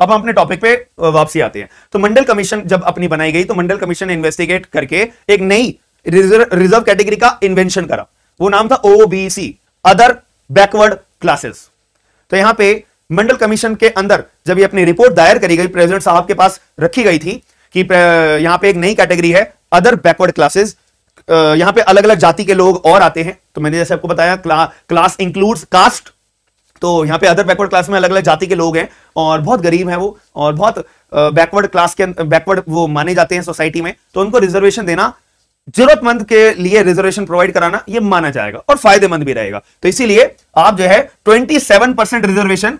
अब हम अपने टॉपिक पे वापसी आते हैं तो मंडल कमीशन जब अपनी बनाई गई तो मंडल कमीशन इन्वेस्टिगेट करके एक नई रिजर्व कैटेगरी का इन्वेंशन करा वो नाम था ओबीसी अदर बैकवर्ड क्लासेस तो यहां पे मंडल कमीशन के अंदर जब ये अपनी रिपोर्ट दायर करी गई प्रेसिडेंट साहब के पास रखी गई थी कि यहां पे एक नई कैटेगरी है अदर बैकवर्ड क्लासेस यहां पे अलग अलग जाति के लोग और आते हैं तो मैंने जैसे आपको बताया क्ला, क्लास इंक्लूड्स कास्ट तो यहाँ पे अदर बैकवर्ड क्लास में अलग अलग जाति के लोग हैं और बहुत गरीब हैं वो और बहुत बैकवर्ड क्लास के बैकवर्ड अं, वो माने जाते हैं सोसाइटी में तो उनको रिजर्वेशन देना जरूरतमंद के लिए रिजर्वेशन प्रोवाइड कराना ये माना जाएगा और फायदेमंद भी रहेगा तो इसीलिए आप जो है 27 परसेंट रिजर्वेशन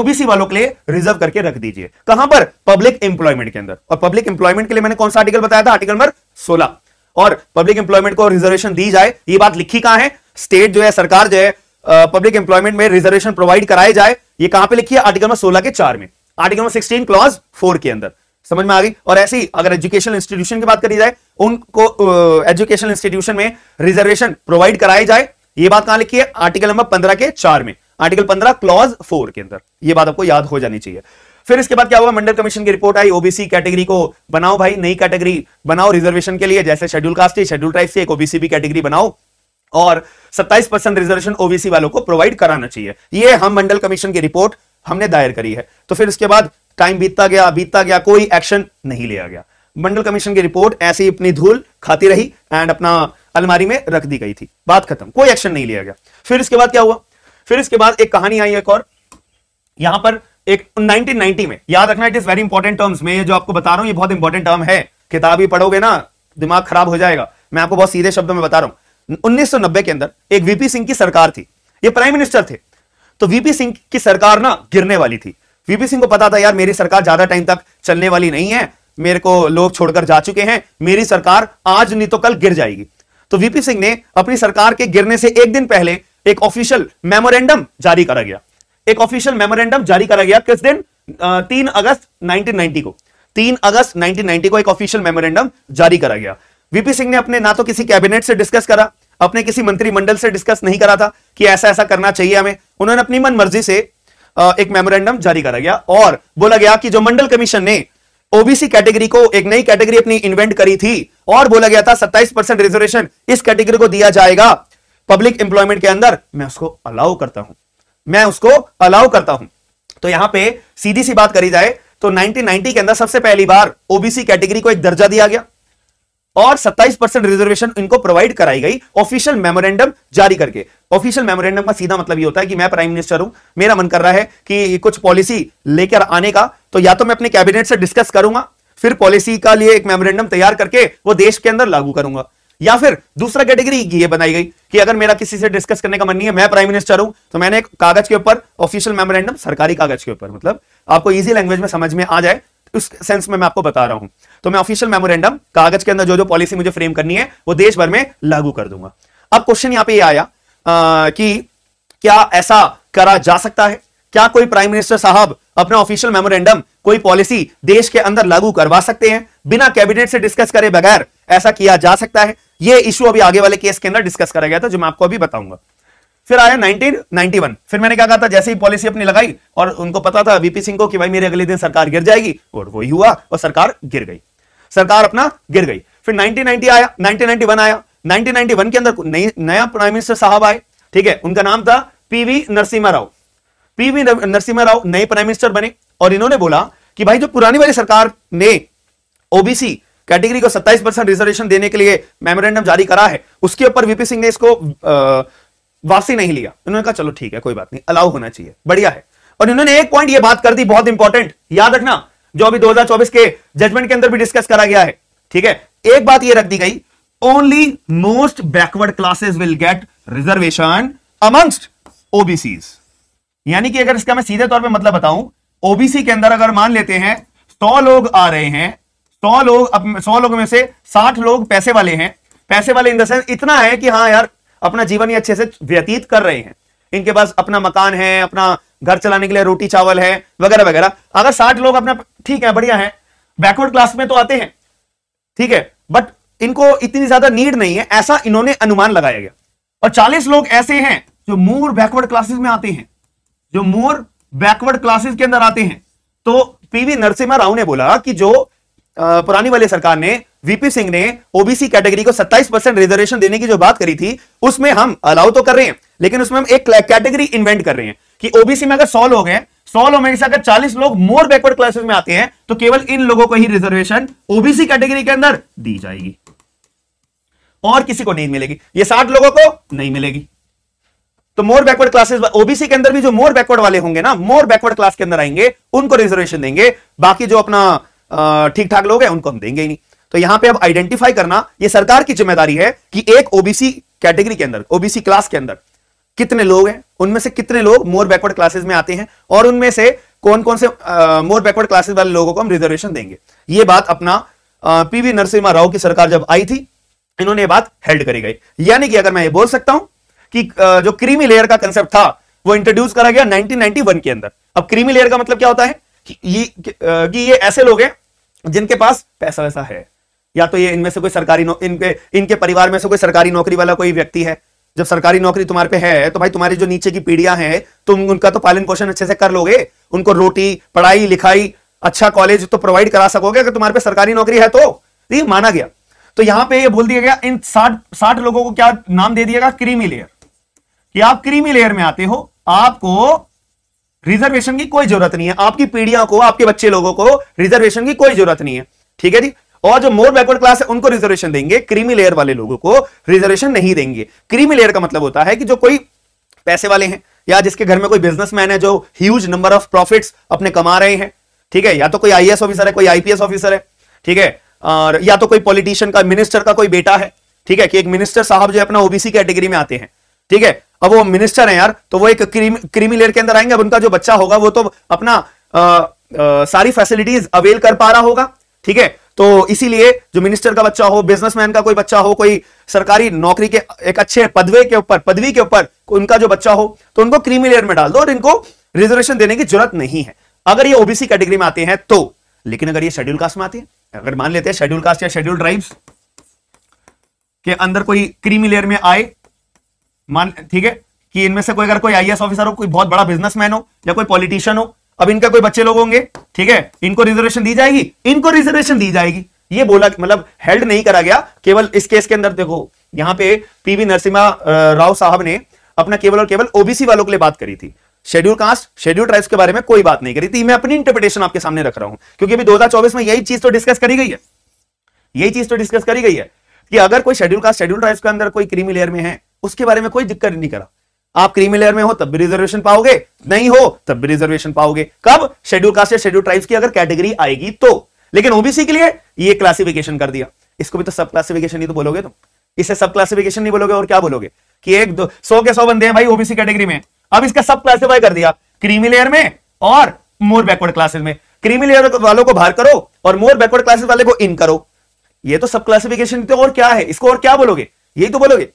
ओबीसी वालों के लिए रिजर्व करके रख दीजिए कहां पर पब्लिक एम्प्लॉयमेंट के अंदर और पब्लिक एम्प्लॉयमेंट के लिए मैंने कौन सा आर्टिकल बताया था आर्टिकल नंबर सोलह और पब्लिक एम्प्लॉयमेंट को रिजर्वेशन दी जाए ये बात लिखी कहां है स्टेट जो है सरकार जो है पब्लिक एम्प्लॉयमेंट में रिजर्वेशन प्रोवाइड कराए जाए ये कहां पे लिखी है आर्टिकल नंबर सोलह के चार में article number sixteen clause four के अंदर समझ में आ गई और ऐसी अगर एजुकेशन इंस्टीट्यूशन की बात करी जाए उनको एजुकेशन uh, इंस्टीट्यूशन में रिजर्वेशन प्रोवाइड कराई जाए ये बात कहां लिखी है आर्टिकल नंबर पंद्रह के चार में आर्टिकल पंद्रह क्लॉज फोर के अंदर यह बात आपको याद हो जानी चाहिए फिर इसके बाद क्या हुआ मंडल कमीशन की रिपोर्ट आई ओबीसी कैटेगरी को बनाओ भाई नई कैटेगरी बनाओ रिजर्वेशन के लिए जैसे शेड्यूल कास्ट है शेड्यूल ट्राइब से एक ओबीसी भी कैटेगरी बनाओ और 27 परसेंट रिजर्वेशन ओबीसी वालों को प्रोवाइड कराना चाहिए ये हम मंडल कमीशन की रिपोर्ट हमने दायर करी है तो फिर इसके बाद टाइम बीतता गया बीतता गया कोई एक्शन नहीं लिया गया मंडल कमीशन की रिपोर्ट ऐसी अपनी धूल खाती रही एंड अपना अलमारी में रख दी गई थी बात खत्म कोई एक्शन नहीं लिया गया फिर इसके बाद क्या हुआ फिर इसके बाद एक कहानी आई एक और यहां पर एक 1990 में याद रखना it is very important terms में जो आपको बता रहा हूं ये बहुत इंपॉर्टेंट टर्म है किताब ही पढ़ोगे ना दिमाग खराब हो जाएगा मैं आपको बहुत सीधे शब्दों में बता रहा हूं 1990 के अंदर एक वीपी सिंह की सरकार थी ये प्राइम मिनिस्टर थे तो वीपी सिंह की सरकार ना गिरने वाली थी वीपी सिंह को पता था यार मेरी सरकार ज्यादा टाइम तक चलने वाली नहीं है मेरे को लोग छोड़कर जा चुके हैं मेरी सरकार आज नहीं तो कल गिर जाएगी तो वीपी सिंह ने अपनी सरकार के गिरने से एक दिन पहले एक ऑफिशियल मेमोरेंडम जारी करा गया एक ऑफिशियल मेमोरेंडम जारी करा गया किस दिन तीन अगस्त 1990 को तीन अगस्त 1990 को एक ऑफिशियल मेमोरेंडम जारी करा गया वीपी सिंह ने अपने ना तो किसी कैबिनेट से डिस्कस करा अपने किसी मंत्रिमंडल से डिस्कस नहीं करा था कि ऐसा ऐसा करना चाहिए हमें उन्होंने अपनी मन मर्जी से एक मेमोरेंडम जारी करा गया और बोला गया कि जो मंडल कमीशन ने ओबीसी कैटेगरी को एक नई कैटेगरी अपनी इन्वेंट करी थी और बोला गया था सत्ताईस परसेंट रिजर्वेशन इस कैटेगरी को दिया जाएगा पब्लिक एम्प्लॉयमेंट के अंदर मैं उसको अलाउ करता हूं मैं उसको अलाउ करता हूं तो यहां पे सीधी सी बात करी जाए तो 1990 के अंदर सबसे पहली बार ओबीसी कैटेगरी को एक दर्जा दिया गया और 27 परसेंट रिजर्वेशन इनको प्रोवाइड कराई गई ऑफिशियल मेमोरेंडम जारी करके ऑफिशियल मेमोरेंडम का सीधा मतलब ये होता है कि मैं प्राइम मिनिस्टर हूं मेरा मन कर रहा है कि कुछ पॉलिसी लेकर आने का तो या तो मैं अपने कैबिनेट से डिस्कस करूंगा फिर पॉलिसी का लिए एक मेमोरेंडम तैयार करके वो देश के अंदर लागू करूंगा या फिर दूसरा कैटेगरी ये बनाई गई कि अगर मेरा किसी से डिस्कस करने का मन नहीं है मैं प्राइम मिनिस्टर हूं तो मैंने एक कागज के ऊपर ऑफिशियल मेमोरेंडम सरकारी कागज के ऊपर मतलब आपको इजी लैंग्वेज में समझ में आ जाए उस सेंस में मैं आपको बता रहा हूं तो मैं ऑफिशियल मेमोरेंडम कागज के अंदर जो जो पॉलिसी मुझे फ्रेम करनी है वो देश भर में लागू कर दूंगा अब क्वेश्चन यहां पर आया आ, कि क्या ऐसा करा जा सकता है क्या कोई प्राइम मिनिस्टर साहब अपना ऑफिशियल मेमोरेंडम कोई पॉलिसी देश के अंदर लागू करवा सकते हैं बिना कैबिनेट से डिस्कस करे बगैर ऐसा किया जा सकता है यह इश्यू अभी आगे वाले केस के अंदर डिस्कस करा गया था जो मैं आपको अभी बताऊंगा फिर आया 1991 फिर मैंने क्या कहा था जैसे ही पॉलिसी अपनी लगाई और उनको पता था वीपी सिंह को कि भाई मेरे अगले दिन सरकार गिर जाएगी और वही हुआ और सरकार गिर गई सरकार अपना गिर गई फिर 1990 आया 1991 आया 1991 के अंदर नई नया प्राइम मिनिस्टर साहब आए ठीक है उनका नाम था पीवी नरसिम्हा राव पीवी नरसिम्हा राव नए प्राइम मिनिस्टर बने और इन्होंने बोला कि भाई जो पुरानी वाली सरकार ने ओबीसी कैटेगरी को 27 परसेंट रिजर्वेशन देने के लिए मेमोरेंडम जारी करा है उसके ऊपर वीपी सिंह ने इसको आ, वापसी नहीं लिया उन्होंने कहा चलो ठीक है कोई बात नहीं अलाउ होना चाहिए बढ़िया है और उन्होंने एक पॉइंट ये बात कर दी बहुत इंपॉर्टेंट याद रखना जो अभी 2024 के जजमेंट के अंदर भी डिस्कस करा गया है ठीक है एक बात ये रख दी गई only most backward classes will get reservation amongst OBC यानी कि अगर इसका मैं सीधे तौर पर मतलब बताऊं ओबीसी के अंदर अगर मान लेते हैं सौ लोग आ रहे हैं सौ लोग सौ लोगों में से साठ लोग पैसे वाले हैं पैसे वाले इन द सेंस इतना है कि हाँ यार अपना जीवन ही अच्छे से व्यतीत कर रहे हैं इनके पास अपना मकान है अपना घर चलाने के लिए रोटी चावल है वगैरह वगैरह अगर साठ लोग अपना ठीक है बढ़िया है बैकवर्ड क्लास में तो आते हैं ठीक है बट इनको इतनी ज्यादा नीड नहीं है ऐसा इन्होंने अनुमान लगाया गया और चालीस लोग ऐसे हैं जो मोर बैकवर्ड क्लासेस में आते हैं जो मोर बैकवर्ड क्लासेस के अंदर आते हैं तो पीवी नरसिम्हा राव ने बोला कि जो पुरानी वाली सरकार ने वीपी सिंह ने ओबीसी कैटेगरी को 27 परसेंट रिजर्वेशन देने की जो बात करी थी उसमें हम अलाउ तो कर रहे हैं लेकिन उसमें हम एक कैटेगरी इन्वेंट कर रहे हैं कि ओबीसी में अगर सौ लोग हैं सौ लोग में से अगर 40 लोग मोर बैकवर्ड क्लासेस में आते हैं तो केवल इन लोगों को ही रिजर्वेशन ओबीसी कैटेगरी के अंदर दी जाएगी और किसी को नहीं मिलेगी ये साठ लोगों को नहीं मिलेगी तो मोर बैकवर्ड क्लासेस ओबीसी के अंदर भी जो मोर बैकवर्ड वाले होंगे ना मोर बैकवर्ड क्लास के अंदर आएंगे उनको रिजर्वेशन देंगे बाकी जो अपना ठीक ठाक लोग हैं उनको हम देंगे ही नहीं तो यहां पे अब आइडेंटिफाई करना ये सरकार की जिम्मेदारी है कि एक ओबीसी कैटेगरी के अंदर ओबीसी क्लास के अंदर कितने लोग हैं उनमें से कितने लोग मोर बैकवर्ड क्लासेस में आते हैं और उनमें से कौन कौन से मोर बैकवर्ड क्लासेस वाले लोगों को हम रिजर्वेशन देंगे ये बात अपना पीवी नरसिम्हा राव की सरकार जब आई थी इन्होंने बात हेल्ड करी गई यानी कि अगर मैं ये बोल सकता हूं कि जो क्रीमी लेयर का कंसेप्ट था वो इंट्रोड्यूस करा गया 1991 के अंदर अब क्रीमी लेयर का मतलब क्या होता है कि ये, कि ये ऐसे लोग हैं जिनके पास पैसा वैसा है या तो ये इनमें से कोई सरकारी इनके इनके परिवार में से कोई सरकारी नौकरी वाला कोई व्यक्ति है जब सरकारी नौकरी तुम्हारे पे है तो भाई तुम्हारी जो नीचे की पीढ़ियां हैं तुम उनका तो पालन पोषण अच्छे से कर लोगे उनको रोटी पढ़ाई लिखाई अच्छा कॉलेज तो प्रोवाइड करा सकोगे अगर तुम्हारे पे सरकारी नौकरी है तो, तो ये माना गया तो यहां पे ये बोल दिया गया इन साठ साठ लोगों को क्या नाम दे दिया गया क्रीमी लेयर कि आप क्रीमी लेयर में आते हो आपको रिजर्वेशन की कोई जरूरत नहीं है आपकी पीढ़ियों को आपके बच्चे लोगों को रिजर्वेशन की कोई जरूरत नहीं है ठीक है जी और जो मोर बैकवर्ड क्लास है उनको रिजर्वेशन देंगे क्रीमी लेयर वाले लोगों को रिजर्वेशन नहीं देंगे क्रीमी लेयर का मतलब होता है कि जो कोई पैसे वाले हैं या जिसके घर में कोई बिजनेसमैन है जो ह्यूज नंबर ऑफ प्रॉफिट्स अपने कमा रहे हैं ठीक है या तो कोई आईएएस ऑफिसर है कोई आईपीएस ऑफिसर है ठीक है और या तो कोई पॉलिटिशियन का मिनिस्टर का कोई बेटा है ठीक है कि एक मिनिस्टर साहब जो है अपना ओबीसी कैटेगरी में आते हैं ठीक है अब वो मिनिस्टर है यार तो वो एक क्रीम, क्रीमी लेयर के अंदर आएंगे अब उनका जो बच्चा होगा वो तो अपना आ, आ, सारी फैसिलिटीज अवेल कर पा रहा होगा ठीक है तो इसीलिए जो मिनिस्टर का बच्चा हो बिजनेसमैन का कोई बच्चा हो कोई सरकारी नौकरी के एक अच्छे पदवे के ऊपर पदवी के ऊपर उनका जो बच्चा हो तो उनको क्रीमी लेयर में डाल दो और इनको रिजर्वेशन देने की जरूरत नहीं है अगर ये ओबीसी कैटेगरी में आते हैं तो लेकिन अगर ये शेड्यूल कास्ट में आते हैं अगर मान लेते हैं शेड्यूल कास्ट या शेड्यूल ड्राइव के अंदर कोई क्रीमी लेयर में आए मान ठीक है कि इनमें से कोई अगर कोई आईएएस ऑफिसर हो कोई बहुत बड़ा बिजनेसमैन हो या कोई पॉलिटिशियन हो अब इनका कोई बच्चे लोग होंगे ठीक है इनको रिजर्वेशन दी जाएगी इनको रिजर्वेशन दी जाएगी ये बोला मतलब हेल्ड नहीं करा गया केवल इस केस के अंदर देखो यहां पे पीवी नरसिम्हा राव साहब ने अपना केवल और केवल ओबीसी वालों के लिए बात करी थी शेड्यूल कास्ट शेड्यूल ट्राइब्स के बारे में कोई बात नहीं करी थी मैं अपनी इंटरप्रिटेशन आपके सामने रख रहा हूं क्योंकि अभी 2024 में यही चीज तो डिस्कस करी गई है यही चीज तो डिस्कस करी गई है कि अगर कोई शेड्यूल कास्ट शेड्यूल ट्राइब्स के अंदर कोई क्रीमी लेयर में है उसके बारे में कोई दिक्कत नहीं करा आप क्रीमी लेयर में हो तब भी रिजर्वेशन पाओगे नहीं हो तब भी रिजर्वेशन पाओगे कब शेड्यूल कास्ट या शेड्यूल ट्राइब्स की अगर कैटेगरी आएगी तो लेकिन ओबीसी के लिए ये क्लासिफिकेशन कर दिया इसको भी तो सब क्लासिफिकेशन ही तो बोलोगे तुम इसे सब क्लासिफिकेशन नहीं बोलोगे और क्या बोलोगे कि एक दो सौ के सौ बंदे हैं भाई ओबीसी कैटेगरी में अब इसका सब क्लासिफाई कर दिया क्रीमी लेयर में और मोर बैकवर्ड क्लासेस में क्रीमी लेयर वालों को बाहर करो और मोर बैकवर्ड क्लासेस वाले को इन करो ये तो सब क्लासिफिकेशन तो और क्या है इसको और क्या बोलोगे यही तो बोलोगे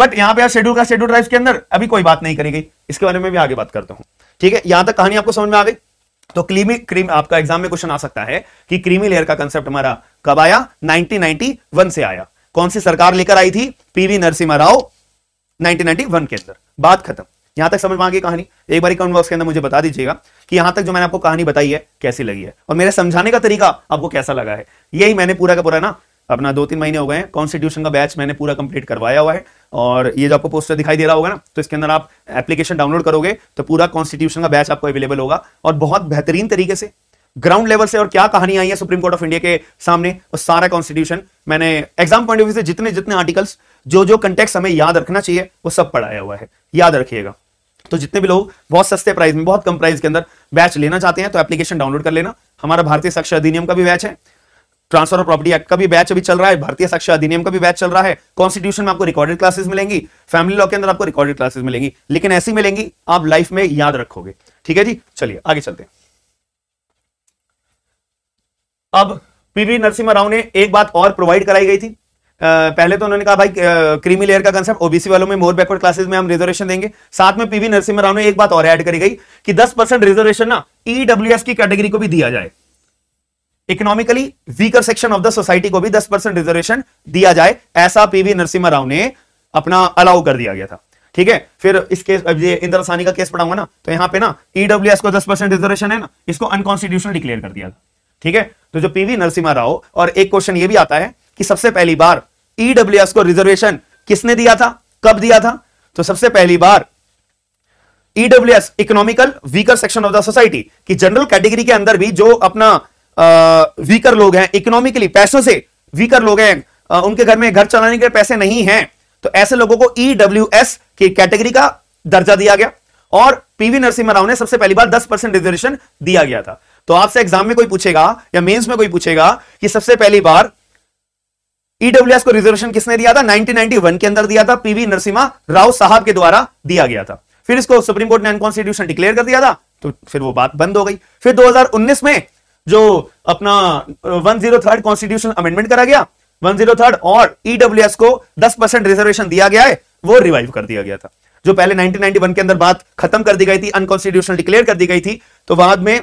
बट यहां पर शेड्यूल का शेड्यूल ड्राइव के अंदर अभी कोई बात नहीं करेगी इसके बारे में भी आगे बात करता हूं ठीक है यहां तक कहानी आपको समझ में आ गई तो क्रीमी क्रीम आपका एग्जाम में क्वेश्चन आ सकता है कि क्रीमी लेयर का कंसेप्ट हमारा कब आया 1991 से आया कौन सी सरकार लेकर आई थी पीवी नरसिम्हा राव 1991 के अंदर बात खत्म यहां तक समझ में आ गई कहानी एक बार कमेंट बॉक्स के अंदर मुझे बता दीजिएगा कि यहां तक जो मैंने आपको कहानी बताई है कैसी लगी है और मेरे समझाने का तरीका आपको कैसा लगा है यही मैंने पूरा का पूरा ना अपना दो तीन महीने हो गए हैं कॉन्स्टिट्यूशन का बैच मैंने पूरा कंप्लीट करवाया हुआ है और ये जो आपको पोस्टर दिखाई दे रहा होगा ना तो इसके अंदर आप एप्लीकेशन डाउनलोड करोगे तो पूरा कॉन्स्टिट्यूशन का बैच आपको अवेलेबल होगा और बहुत बेहतरीन तरीके से ग्राउंड लेवल से और क्या कहानी आई है सुप्रीम कोर्ट ऑफ इंडिया के सामने और सारा कॉन्स्टिट्यूशन मैंने एग्जाम पॉइंट ऑफ व्यू से जितने जितने आर्टिकल्स जो जो कंटेक्ट हमें याद रखना चाहिए वो सब पढ़ाया हुआ है याद रखिएगा तो जितने भी लोग बहुत सस्ते प्राइस में बहुत कम प्राइस के अंदर बैच लेना चाहते हैं तो एप्लीकेशन डाउनलोड कर लेना हमारा भारतीय साक्षर अधिनियम का भी बैच है ट्रांसफर ऑफ प्रॉपर्टी एक्ट का भी बैच अभी चल रहा है भारतीय साक्ष्य अधिनियम का भी बैच चल रहा है कॉन्स्टिट्यूशन में आपको रिकॉर्डेड क्लासेस मिलेंगी फैमिली लॉ के अंदर आपको रिकॉर्डेड क्लासेस मिलेंगी लेकिन ऐसी मिलेंगी आप लाइफ में याद रखोगे ठीक है जी चलिए आगे चलते हैं अब पीवी नरसिम्हा राव ने एक बात और प्रोवाइड कराई गई थी आ, पहले तो उन्होंने कहा भाई क्रीमी लेयर का कंसेप्ट ओबीसी वालों में मोर बैकवर्ड क्लासेस में हम रिजर्वेशन देंगे साथ में पीवी नरसिम्हा राव ने एक बात और ऐड करी गई कि 10 परसेंट रिजर्वेशन ना ईडब्ल्यूएस e की कैटेगरी को भी दिया जाए economically weaker section of the society को भी 10 परसेंट रिजर्वेशन दिया जाए ऐसा पीवी नरसिम्हा राव ने अपना अलाउ कर दिया गया था ठीक है फिर इस केस ये इंदिरा सानी का केस पढ़ाऊंगा ना तो यहाँ पे ना ईडब्ल्यू e को दस परसेंट रिजर्वेशन है ना इसको अनकॉन्स्टिट्यूशनल डिक्लेयर कर दिया था ठीक है तो जो पीवी नरसिम्हा राव और एक क्वेश्चन ये भी आता है कि सबसे पहली बार ईडब्ल्यू e को रिजर्वेशन किसने दिया था कब दिया था तो सबसे पहली बार EW economical weaker section of the society की जनरल कैटेगरी के अंदर भी जो अपना वीकर लोग हैं इकोनॉमिकली पैसों से वीकर लोग हैं उनके घर में घर चलाने के पैसे नहीं हैं तो ऐसे लोगों को ईडब्ल्यू e एस की कैटेगरी का दर्जा दिया गया और पीवी नरसिम्हा राव ने सबसे पहली बार 10 परसेंट रिजर्वेशन दिया गया था तो आपसे एग्जाम में कोई पूछेगा या मेंस में कोई पूछेगा कि सबसे पहली बार ईडब्ल्यूएस e को रिजर्वेशन किसने दिया था नाइनटीन के अंदर दिया था पीवी नरसिम्हा राव साहब के द्वारा दिया गया था फिर इसको सुप्रीम कोर्ट ने अनकॉन्स्टिट्यूशन डिक्लेयर कर दिया था तो फिर वो बात बंद हो गई फिर 2019 में जो अपना one zero third constitution amendment करा गया वन जीरो थर्ड और ईडब्ल्यू e को दस परसेंट रिजर्वेशन दिया गया है वो रिवाइव कर दिया गया था जो पहले 1991 के अंदर बात खत्म कर दी गई थी अनकॉन्स्टिट्यूशनल डिक्लेयर कर दी गई थी तो बाद में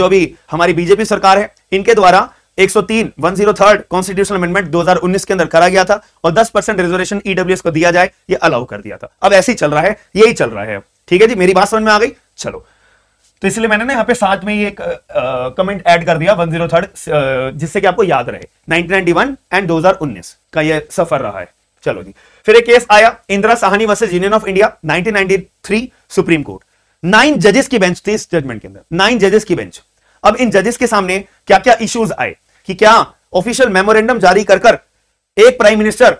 जो भी हमारी बीजेपी सरकार है इनके द्वारा 103 103 कॉन्स्टिट्यूशनल अमेंडमेंट 2019 के अंदर करा गया था और 10 परसेंट रिजर्वेशन ईडब्ल्यूएस e को दिया जाए ये अलाउ कर दिया था अब ऐसे ही चल रहा है यही चल रहा है ठीक है जी मेरी बात समझ में आ गई चलो तो इसलिए मैंने ना यहाँ पे साथ में ये एक कमेंट ऐड कर दिया 103 जिससे कि आपको याद रहे 1991 एंड 2019 का ये सफर रहा है चलो जी फिर एक केस आया Indira Sawhney versus union of India 1993 supreme court nine जजेस की बेंच थी इस जजमेंट के अंदर नाइन जजेस की बेंच अब इन जजेस के सामने क्या क्या इश्यूज आए कि क्या ऑफिशियल मेमोरेंडम जारी कर कर एक प्राइम मिनिस्टर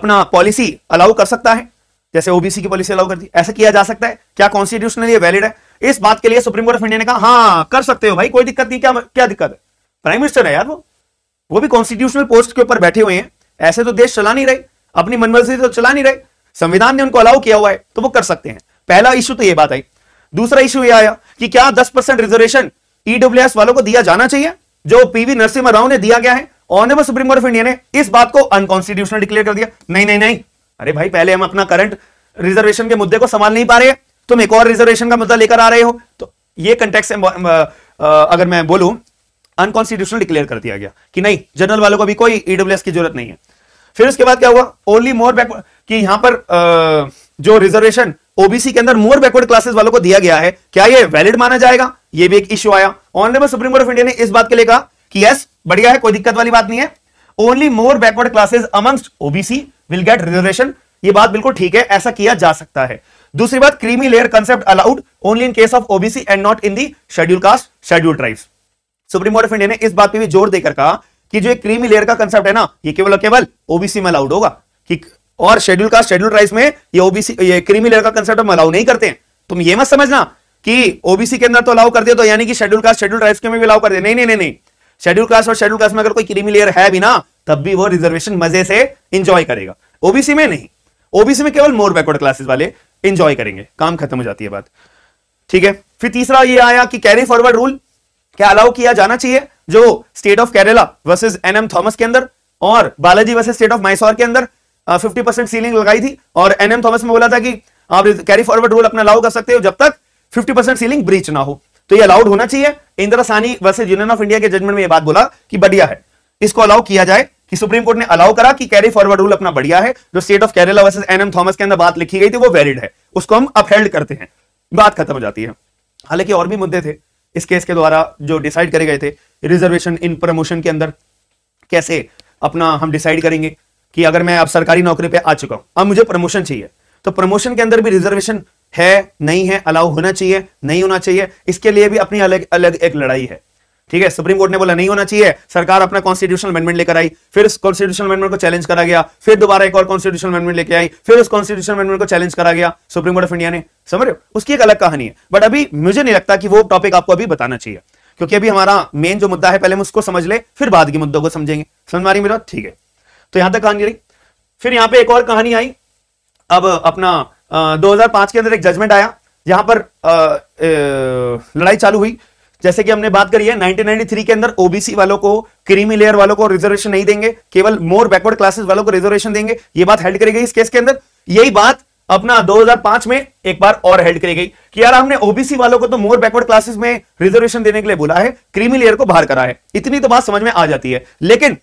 अपना पॉलिसी अलाउ कर सकता है जैसे ओबीसी की पॉलिसी अलाउ कर दी ऐसा किया जा सकता है क्या कॉन्स्टिट्यूशनली वैलिड है इस बात के लिए सुप्रीम कोर्ट ऑफ इंडिया ने कहा हाँ कर सकते हो भाई कोई दिक्कत नहीं क्या क्या दिक्कत है प्राइम मिनिस्टर है यार वो वो भी कॉन्स्टिट्यूशनल पोस्ट के ऊपर बैठे हुए हैं ऐसे तो देश चला नहीं रहे अपनी मनमर्जी तो चला नहीं रहे संविधान ने उनको अलाउ किया हुआ है तो वो कर सकते हैं पहला इशू तो ये बात आई दूसरा इशू ये आया कि क्या दस परसेंट रिजर्वेशन ईडब्ल्यू e वालों को दिया जाना चाहिए जो पीवी नरसिम्हा राव ने दिया गया है honourable supreme court of India ने इस बात को अनकॉन्स्टिट्यूशनल डिक्लेयर कर दिया नहीं नहीं नहीं अरे भाई पहले हम अपना करंट रिजर्वेशन के मुद्दे को संभाल नहीं पा रहे हैं तुम एक और रिजर्वेशन का मुद्दा लेकर आ रहे हो तो ये कंटेक्स अगर मैं बोलूं अनकॉन्स्टिट्यूशनल डिक्लेयर कर दिया गया कि नहीं जनरल वालों को भी कोई ईडब्ल्यूएस e की जरूरत नहीं है फिर उसके बाद क्या हुआ ओनली मोर बैकवर्ड कि यहां पर जो रिजर्वेशन ओबीसी के अंदर मोर बैकवर्ड क्लासेस वालों को दिया गया है क्या ये वैलिड माना जाएगा ये भी एक इश्यू आया honourable supreme court of India ने इस बात के लिए कहा कि यस बढ़िया है कोई दिक्कत वाली बात नहीं है only more backward classes amongst OBC will get reservation ये बात बिल्कुल ठीक है ऐसा किया जा सकता है दूसरी बात creamy layer concept allowed only in case of OBC and not in the schedule caste schedule tribes supreme court of India ने इस बात पे भी जोर देकर कहा कि जो क्रीमी लेयर का कंसेप्ट है ना ये केवल और केवल ओबीसी में अलाउड होगा कि और शेड्यूल कास्ट शेड्यूल ट्राइब्स में ये ओबीसी ये क्रीमी लेयर का कंसेप्ट हम अलाउ नहीं करते हैं तुम ये मत समझना कि ओबीसी के अंदर तो अलाउ कर दिया तो यानी कि शेड्यूल कास्ट शेड्यूल ट्राइब्स के में भी अलाउ कर दिया नहीं नहीं नहीं नहीं शेड्यूल कास्ट और शेड्यूल कास्ट में अगर कोई क्रीमी लेयर है भी ना तब भी वो रिजर्वेशन मजे से इंजॉय करेगा ओबीसी में नहीं ओबीसी में केवल मोर बैकवर्ड क्लासेस वाले इंजॉय करेंगे काम खत्म हो जाती है बात ठीक है फिर तीसरा ये आया कि कैरी फॉरवर्ड रूल क्या अलाउ किया जाना चाहिए जो state of Kerala versus N M Thomas के अंदर और Balaji versus state of Mysore के अंदर फिफ्टी परसेंट सीलिंग लगाई थी और एन एम थॉमस में बोला था कि आप कैरी फॉरवर्ड रूल अपना अलाउ कर सकते हो जब तक फिफ्टी परसेंट सीलिंग ब्रीच ना हो तो ये अलाउड होना चाहिए Indira Sawhney versus union of India के जजमेंट में ये बात बोला कि बढ़िया है इसको अलाउ किया जाए कि सुप्रीम कोर्ट ने अलाउ करा कि कैरी फॉरवर्ड रूल अपना बढ़िया है जो state of Kerala versus NM Thomas के अंदर बात लिखी गई थी वो वैलिड है उसको हम अपहेल्ड करते हैं बात खत्म हो जाती है हालांकि और भी मुद्दे थे इस केस के द्वारा जो डिसाइड करे गए थे रिजर्वेशन इन प्रमोशन के अंदर कैसे अपना हम डिसाइड करेंगे कि अगर मैं अब सरकारी नौकरी पे आ चुका हूं अब मुझे प्रमोशन चाहिए तो प्रमोशन के अंदर भी रिजर्वेशन है नहीं है अलाउ होना चाहिए नहीं होना चाहिए इसके लिए भी अपनी अलग अलग एक लड़ाई है ठीक है सुप्रीम कोर्ट ने बोला नहीं होना चाहिए सरकार अपना कॉन्स्टिट्यूशन अमेंडमेंट लेकर आई फिर उस कॉन्स्टिट्यूशन अमेंडमेंट को चैलेंज करा गया फिर दोबारा एक और कॉन्स्टिट्यूशन अमेंडमेंट लेकर आई फिर उस कॉन्स्टिट्यूशन अमेंडमेंट को चैलेंज करा गया सुप्रीम कोर्ट ऑफ इंडिया ने समझ रहे उसकी एक अलग कहानी है बट अभी मुझे नहीं लगता कि वो टॉपिक आपको अभी बताना चाहिए क्योंकि अभी हमारा मेन जो मुद्दा है पहले हम उसको समझ ले फिर बाद के मुद्दों को समझेंगे समझ मारी मेरा ठीक है तो यहां तक कहानी रही फिर यहां पे एक और कहानी आई अब अपना आ, 2005 के अंदर एक जजमेंट आया यहां पर आ, ए, लड़ाई चालू हुई जैसे कि हमने बात करी है 1993 के अंदर ओबीसी वालों को क्रीमी लेयर वालों को रिजर्वेशन नहीं देंगे केवल मोर बैकवर्ड क्लासेस वालों को रिजर्वेशन देंगे ये बात हेल्ड करी गई इस केस के अंदर यही बात अपना 2005 में एक बार और हेल्ड करी गई कि यार हमने ओबीसी वालों को तो मोर बैकवर्ड क्लासेस में रिजर्वेशन देने के लिए बोला है क्रीमी लेयर को बाहर करा है इतनी तो बात समझ में आ जाती है लेकिन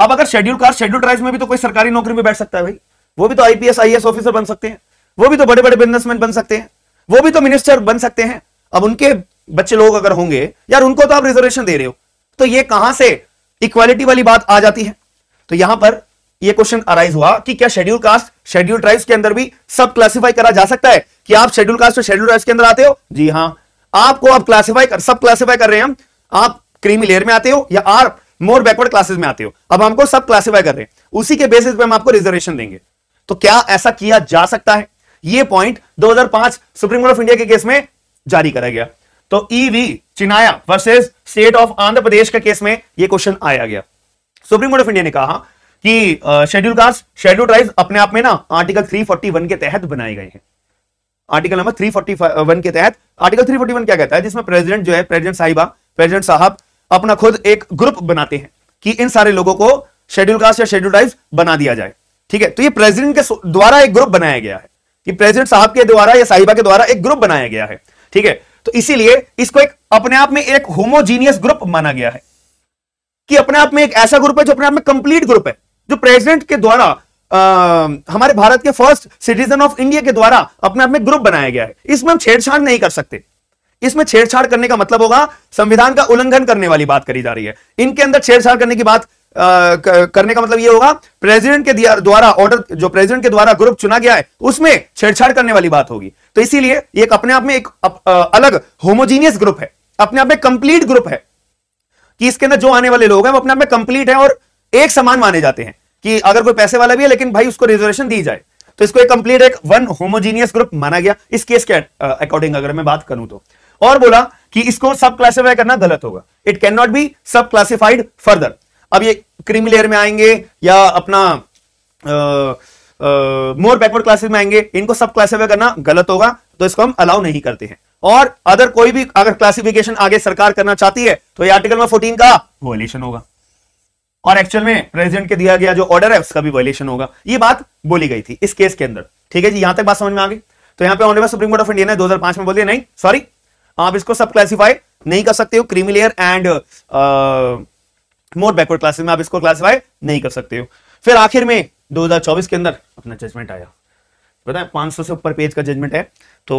अब अगर शेड्यूल कास्ट शेड्यूल ट्राइब्स में भी तो कोई सरकारी नौकरी में बैठ सकता है भाई वो भी तो आईपीएस आई ऑफिसर बन सकते हैं वो भी तो बड़े बड़े बिजनेसमैन बन सकते हैं वो भी तो मिनिस्टर बन सकते हैं अब उनके बच्चे लोग अगर होंगे यार उनको तो आप रिजर्वेशन दे रहे हो तो ये कहां से इक्वालिटी वाली बात आ जाती है तो यहां पर ये क्वेश्चन अराइज हुआ कि क्या शेड्यूल कास्ट शेड्यूल ट्राइब्स के अंदर भी सब क्लासिफाई करा जा सकता है कि आप शेड्यूल कास्ट और शेड्यूल ट्राइब्स के अंदर आते हो जी हाँ आपको आप क्लासिफाई कर सब क्लासिफाई कर रहे हैं हम आप क्रीमी लेयर में आते हो या आप मोर बैकवर्ड क्लासेस में आते हो अब हमको सब क्लासिफाई कर रहे हैं उसी के बेसिस पे हम आपको रिजर्वेशन देंगे तो क्या ऐसा किया जा सकता है ये point 2005 supreme court of India के केस में जारी करा गया तो EV e Chinnaiah versus state of Andhra Pradesh का केस में ये क्वेश्चन आया गया सुप्रीम कोर्ट ऑफ इंडिया ने कहा कि शेड्यूल कास्ट शेड्यूल ट्राइब्स अपने आप में ना आर्टिकल 341 के तहत बनाए गए हैं आर्टिकल नंबर 341 के तहत आर्टिकल 341 क्या कहता है जिसमें प्रेसिडेंट जो है प्रेसिडेंट साहिबा प्रेसिडेंट साहब अपना खुद एक ग्रुप बनाते हैं कि इन सारे लोगों को शेड्यूल कास्ट या शेड्यूल ट्राइब्स बना दिया जाए ठीक है तो ये प्रेसिडेंट के द्वारा एक ग्रुप बनाया गया है कि प्रेसिडेंट साहब के द्वारा या साहिबा के द्वारा एक ग्रुप बनाया गया है ठीक है तो इसीलिए इसको एक अपने आप में एक होमोजीनियस ग्रुप माना गया है कि अपने आप में एक ऐसा ग्रुप है जो अपने आप में कंप्लीट ग्रुप है जो प्रेसिडेंट के द्वारा हमारे भारत के फर्स्ट सिटीजन ऑफ इंडिया के द्वारा अपने आप में ग्रुप बनाया गया है इसमें हम छेड़छाड़ नहीं कर सकते इसमें छेड़छाड़ करने का मतलब होगा संविधान का उल्लंघन करने वाली बात करी जा रही है इनके अंदर छेड़छाड़ करने की बात करने का मतलब यह होगा प्रेसिडेंट के द्वारा ऑर्डर जो प्रेसिडेंट के द्वारा ग्रुप चुना गया है उसमें छेड़छाड़ करने वाली बात होगी तो इसीलिए एक अपने आप में एक अलग होमोजीनियस ग्रुप है अपने आप में कंप्लीट ग्रुप है कि इसके अंदर जो आने वाले लोग हैं वो अपने आप में कंप्लीट है और एक समान माने जाते हैं कि अगर कोई पैसे वाला भी है लेकिन भाई उसको रिजर्वेशन दी जाए तो इसको एक कंप्लीट एक वन होमोजीनियस ग्रुप माना गया इस केस के अकॉर्डिंग अगर मैं बात करूं तो और बोला कि इसको सब क्लासिफाई करना गलत होगा it can not be sub classified further अब ये क्रीमी लेयर में आएंगे या अपना आ, मोर बैकवर्ड क्लासेस में आएंगे इनको सब क्लासीफाई करना गलत होगा तो इसको हम अलाउ नहीं करते हैं और अदर कोई भी अगर क्लासिफिकेशन आगे सरकार करना चाहती है तो ये आर्टिकल में फोर्टीन का वोलेशन होगा और एक्चुअल में प्रेसिडेंट के दिया गया जो ऑर्डर है उसका भी वोलेशन होगा ये बात बोली गई थी इस केस के अंदर ठीक है जी यहां तक बात समझ में आ गई तो यहाँ पे honourable supreme court of India ने दो में बोल दिया नहीं सॉरी आप इसको सब क्लासीफाई नहीं कर सकते हो creamy layer and more backward classes में आप इसको क्लासीफाई नहीं कर सकते हो फिर आखिर में 2024 के अंदर अपना जजमेंट आया पता है 500 से ऊपर पेज का जजमेंट है तो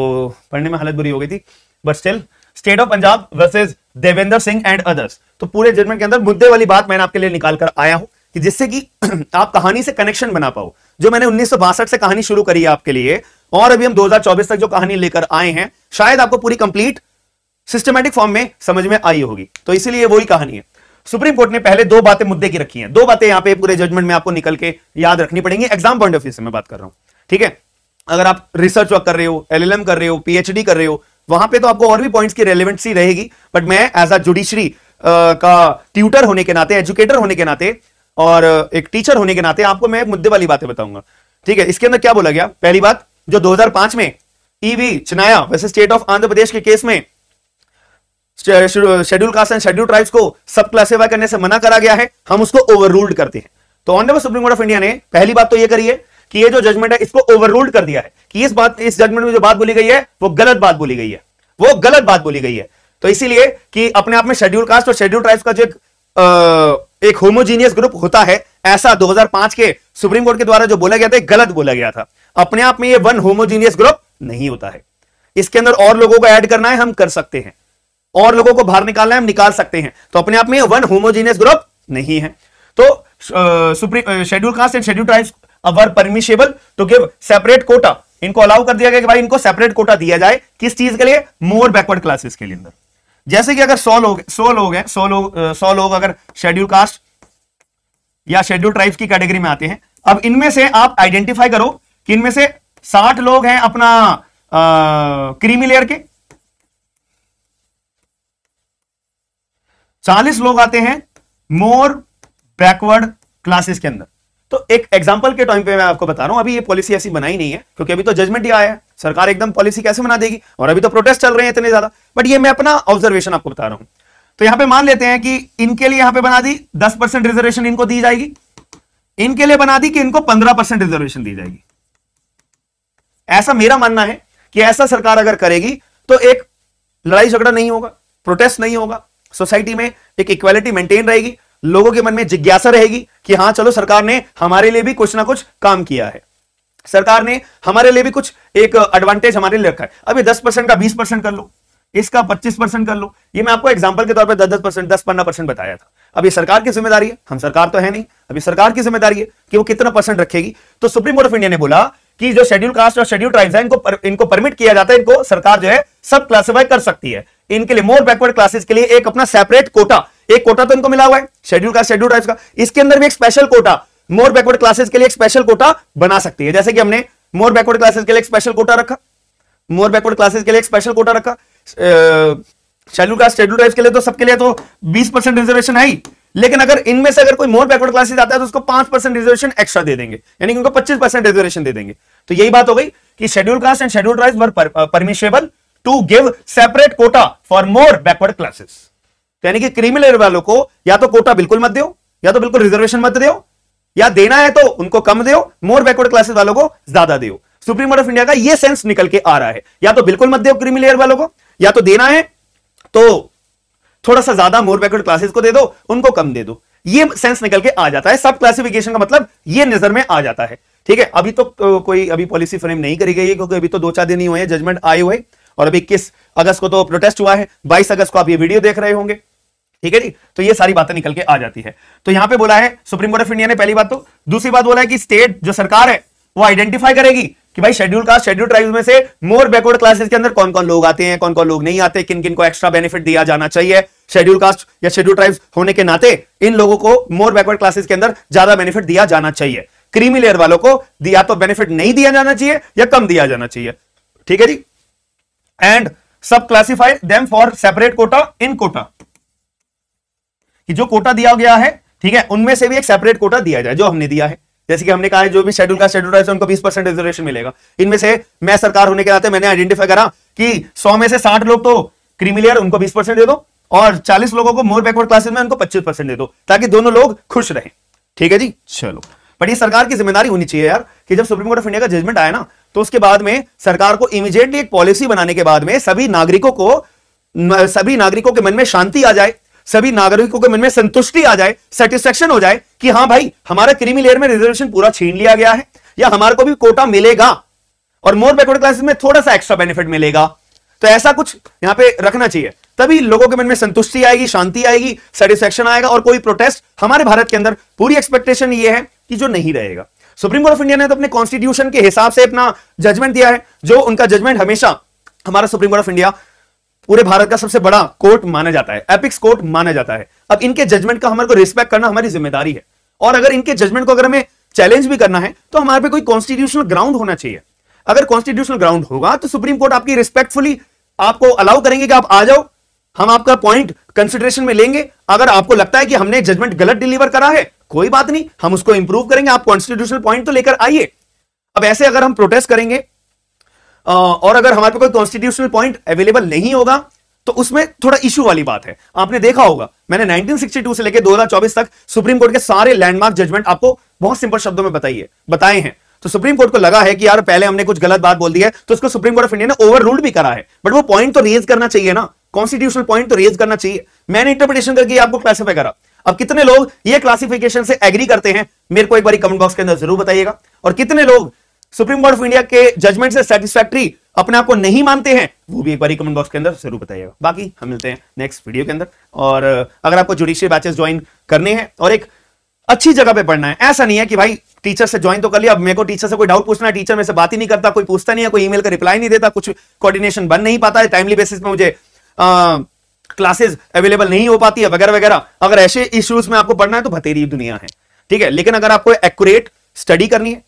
पढ़ने में हालत बुरी हो गई थी but still state of Punjab versus Devendra Singh and others तो पूरे जजमेंट के अंदर मुद्दे वाली बात मैंने आपके लिए निकाल कर आया हूं कि जिससे कि आप कहानी से कनेक्शन बना पाओ जो मैंने उन्नीस से कहानी शुरू करी है आपके लिए और अभी हम 2024 तक जो कहानी लेकर आए हैं शायद आपको पूरी कंप्लीट सिस्टमेटिक फॉर्म में समझ में आई होगी तो इसीलिए वही कहानी है सुप्रीम कोर्ट ने पहले दो बातें मुद्दे की रखी हैं दो बातें यहां पे पूरे जजमेंट में आपको निकल के याद रखनी पड़ेंगी एग्जाम पॉइंट ऑफ व्यू से मैं बात कर रहा हूं ठीक है अगर आप रिसर्च वर्क कर रहे हो एलएलएम कर रहे हो पीएचडी कर रहे हो वहां पे तो आपको और भी पॉइंट्स की रेलिवेंसी रहेगी बट मैं एज अ जुडिशरी का ट्यूटर होने के नाते एजुकेटर होने के नाते और एक टीचर होने के नाते आपको मैं मुद्दे वाली बातें बताऊंगा ठीक है इसके अंदर क्या बोला गया पहली बात जो पांच में ईवी चनाया वैसे स्टेट ऑफ आंध्र प्रदेश के केस में schedule caste and schedule tribes को सब क्लासिफाई करने से मना करा गया है हम उसको ओवर रूल्ड करते हैं तो honourable supreme court of India ने पहली बात तो यह करी है कि ये जो जजमेंट है इसको रूल्ड कर दिया है कि इस बात इस जजमेंट में जो बात बोली गई है वो गलत बात बोली गई है वो गलत बात बोली गई है तो इसीलिए कि अपने आप में शेड्यूल कास्ट और शेड्यूल ट्राइब्स का जो एक एक होमोजीनियस ग्रुप होता है ऐसा 2005 के सुप्रीम कोर्ट के द्वारा जो बोला गया था गलत बोला गया था अपने आप में ये वन होमोजीनियस ग्रुप नहीं होता है इसके अंदर और लोगों को ऐड करना है हम कर सकते हैं और लोगों को बाहर निकालना है हम निकाल सकते हैं तो अपने आप में वन होमोजीनियस ग्रुप नहीं है तो supreme schedule caste and schedule tribes are permissible to give separate quota इनको अलाउ कर दिया गया कि भाई इनको सेपरेट कोटा दिया जाए किस चीज के लिए मोर बैकवर्ड क्लासेस के लिए अंदर जैसे कि अगर सौ लोग सौ लोग हैं सौ लोग सौ लोग अगर शेड्यूल कास्ट या शेड्यूल ट्राइब्स की कैटेगरी में आते हैं अब इनमें से आप आइडेंटिफाई करो कि इनमें से साठ लोग हैं अपना क्रीमी लेयर के चालीस लोग आते हैं मोर बैकवर्ड क्लासेस के अंदर तो एक एग्जाम्पल के टाइम पे मैं आपको बता रहा हूं अभी ये पॉलिसी ऐसी बनाई नहीं है क्योंकि अभी तो जजमेंट ही आया है सरकार एकदम पॉलिसी कैसे बना देगी और अभी तो प्रोटेस्ट चल रहे हैं इतने ज्यादा बट ये मैं अपना ऑब्जर्वेशन आपको बता रहा हूं तो यहां पे मान लेते हैं कि इनके लिए यहां पे बना दी दस परसेंट रिजर्वेशन इनको दी जाएगी इनके लिए बना दी कि इनको पंद्रह परसेंट रिजर्वेशन दी जाएगी ऐसा मेरा मानना है कि ऐसा सरकार अगर करेगी तो एक लड़ाई झगड़ा नहीं होगा प्रोटेस्ट नहीं होगा सोसाइटी में एक इक्वालिटी मेंटेन रहेगी लोगों के मन में जिज्ञासा रहेगी कि हाँ चलो सरकार ने हमारे लिए भी कुछ ना कुछ काम किया है सरकार ने हमारे लिए भी कुछ एक एडवांटेज हमारे लिए रखा है अभी दस परसेंट का बीस परसेंट कर लो इसका पच्चीस परसेंट कर लो ये मैं आपको एग्जाम्पल के तौर पर दस दस परसेंट दस पंद्रह परसेंट बताया था अब ये सरकार की जिम्मेदारी है हम सरकार तो है नहीं अभी सरकार की जिम्मेदारी है कि वो कितना परसेंट रखेगी तो सुप्रीम कोर्ट ऑफ इंडिया ने बोला कि जो शेड्यूल कास्ट और शेड्यूल ट्राइब्स है इनको पर, इनको परमिट किया जाता है इनको सरकार जो है सब क्लासिफाई कर सकती है इनके लिए मोर बैकवर्ड क्लासेस के लिए एक अपना सेपरेट कोटा एक कोटा तो इनको मिला हुआ है शेड्यूल का शेड्यूल ट्राइब्स का इसके अंदर भी एक special quota more backward classes के लिए एक स्पेशल कोटा बना सकती है जैसे कि हमने मोर बैकवर्ड क्लासेस के लिए एक स्पेशल कोटा रखा मोर बैकवर्ड क्लासेस के लिए एक स्पेशल कोटा रखा शेड्यूल कास्ट शेड्यूल ट्राइब्स के लिए तो सबके लिए तो बीस रिजर्वेशन है ही लेकिन अगर इनमें से अगर कोई मोर बैकवर्ड क्लासेस आता है तो उसको पांच परसेंट रिजर्वेशन एक्स्ट्रा दे देंगे यानी कि उनको पच्चीस परसेंट रिजर्वेशन दे देंगे तो यही बात हो गई कि schedule caste and schedule tribes are permissible to give separate quota for more backward classes यानी कि क्रिमिनल वालों को या तो कोटा बिल्कुल मत दो या तो बिल्कुल रिजर्वेशन मत दो या देना है तो उनको कम दो मोर बैकवर्ड क्लासेस वालों को ज्यादा दो सुप्रीम कोर्ट ऑफ इंडिया का ये सेंस निकल के आ रहा है या तो बिल्कुल मत दो क्रिमी लेयर वालों को या तो देना है तो थोड़ा सा ज्यादा मोर बैकवर्ड क्लासेस को दे दो उनको कम दे दो ये सेंस निकल के आ जाता है सब क्लासिफिकेशन का मतलब ये नजर में आ जाता है ठीक है अभी तो, कोई अभी पॉलिसी फ्रेम नहीं करी गई है क्योंकि अभी तो दो चार दिन ही हुए हैं जजमेंट आए हुए और अभी इक्कीस अगस्त को तो प्रोटेस्ट हुआ है बाईस अगस्त को आप ये वीडियो देख रहे होंगे ठीक है जी तो ये सारी बातें निकल के आ जाती है तो यहां पे बोला है सुप्रीम कोर्ट ऑफ इंडिया ने पहली बात तो दूसरी बात बोला है कि स्टेट जो सरकार है वो आइडेंटिफाई करेगी कि भाई शेड्यूल कास्ट शेड्यूल ट्राइब्स में से मोर बैकवर्ड क्लासेस के अंदर कौन कौन लोग आते हैं कौन कौन लोग नहीं आते किन किन को एक्स्ट्रा बेनिफिट दिया जाना चाहिए शेड्यूल कास्ट या शेड्यूल ट्राइब्स होने के नाते इन लोगों को मोर बैकवर्ड क्लासेस के अंदर ज्यादा बेनिफिट दिया जाना चाहिए क्रीमी लेयर वालों को दिया तो बेनिफिट नहीं दिया जाना चाहिए या कम दिया जाना चाहिए ठीक है जी and sub classify them for separate quota in quota कि जो कोटा दिया गया है ठीक है उनमें से भी एक सेपरेट कोटा दिया जाए जो हमने दिया है जैसे कि हमने कहा है जो भी शेड्यूल का शेड्यूल उनको 20 परसेंट रिजर्वेशन मिलेगा इनमें से मैं सरकार होने के नाते मैंने आइडेंटिफाई करा कि 100 में से 60 लोग तो क्रीमिलियर उनको 20 परसेंट दे दो और 40 लोगों को मोर बैकवर्ड क्लासेस में उनको 25 परसेंट दे दो ताकि दोनों लोग खुश रहे ठीक है जी चलो बट ये सरकार की जिम्मेदारी होनी चाहिए यार कि जब सुप्रीम कोर्ट ऑफ इंडिया का जजमेंट आया ना तो उसके बाद में सरकार को इमीजिएटली एक पॉलिसी बनाने के बाद में सभी नागरिकों को सभी नागरिकों के मन में शांति आ जाए सभी नागरिकों के मन में संतुष्टि आ जाए सेटिस्फेक्शन हो जाए कि हाँ भाई हमारा क्रीमी लेयर में रिजर्वेशन पूरा छीन लिया गया है या हमारे को भी कोटा मिलेगा और मोर बैकवर्ड क्लासेस में थोड़ा सा एक्स्ट्रा बेनिफिट मिलेगा तो ऐसा कुछ यहां पे रखना चाहिए तभी लोगों के मन में संतुष्टि आएगी शांति आएगी सेटिस्फेक्शन आएगा और कोई प्रोटेस्ट हमारे भारत के अंदर पूरी एक्सपेक्टेशन ये है कि जो नहीं रहेगा सुप्रीम कोर्ट ऑफ इंडिया ने तो अपने कॉन्स्टिट्यूशन के हिसाब से अपना जजमेंट दिया है जो उनका जजमेंट हमेशा हमारा सुप्रीम कोर्ट ऑफ इंडिया पूरे भारत का सबसे बड़ा कोर्ट माना जाता है एपिक्स कोर्ट माना जाता है अब इनके जजमेंट का हमारे को रिस्पेक्ट करना हमारी जिम्मेदारी है और अगर इनके जजमेंट को अगर हमें चैलेंज भी करना है तो हमारे पे कोई कॉन्स्टिट्यूशनल ग्राउंड होना चाहिए अगर कॉन्स्टिट्यूशनल ग्राउंड होगा तो सुप्रीम कोर्ट आपकी रिस्पेक्टफुली आपको अलाउ करेंगे कि आप आ जाओ हम आपका पॉइंट कंसिडरेशन में लेंगे अगर आपको लगता है कि हमने जजमेंट गलत डिलीवर करा है कोई बात नहीं हम उसको इंप्रूव करेंगे आप कॉन्स्टिट्यूशनल पॉइंट तो लेकर आइए अब ऐसे अगर हम प्रोटेस्ट करेंगे और अगर हमारे पे कोई कॉन्स्टिट्यूशनल पॉइंट अवेलेबल नहीं होगा तो उसमें थोड़ा इशू वाली बात है आपने देखा होगा मैंने 1962 से लेकर 2024 तक सुप्रीम कोर्ट के सारे लैंडमार्क जजमेंट आपको बहुत सिंपल शब्दों में बताइए बताए हैं तो सुप्रीम कोर्ट को लगा है कि यार पहले हमने कुछ गलत बात बोल दी है तो उसको सुप्रीम कोर्ट ऑफ इंडिया ने ओवर रूल्ड भी करा है बट वो पॉइंट तो रेज करना चाहिए ना कॉन्स्टिट्यूशनल पॉइंट तो रेज करना चाहिए मैंने इंटरप्रिटेशन करके आपको क्लासीफाई करा अब कितने लोग ये क्लासिफिकेशन से एग्री करते हैं मेरे को एक बार कमेंट बॉक्स के अंदर जरूर बताइएगा और कितने लोग सुप्रीम कोर्ट ऑफ इंडिया के जजमेंट से सेटिस्फैक्ट्री अपने आप को नहीं मानते हैं वो भी एक बार कमेंट बॉक्स के अंदर जरूर बताइएगा बाकी हम मिलते हैं नेक्स्ट वीडियो के अंदर और अगर आपको जुडिशियल बैचेस ज्वाइन करने हैं और एक अच्छी जगह पे पढ़ना है ऐसा नहीं है कि भाई टीचर से ज्वाइन तो कर लिया अब मेरे को टीचर से कोई डाउट पूछना है टीचर मेरे से बात ही नहीं करता कोई पूछता नहीं है कोई ईमेल का रिप्लाई नहीं देता कुछ कोऑर्डिनेशन बन नहीं पाता है टाइमली बेसिस पे मुझे क्लासेस अवेलेबल नहीं हो पाती है वगैरह वगैरह अगर ऐसे इश्यूज में आपको पढ़ना है तो भतेरी दुनिया है ठीक है लेकिन अगर आपको एक्यूरेट स्टडी करनी है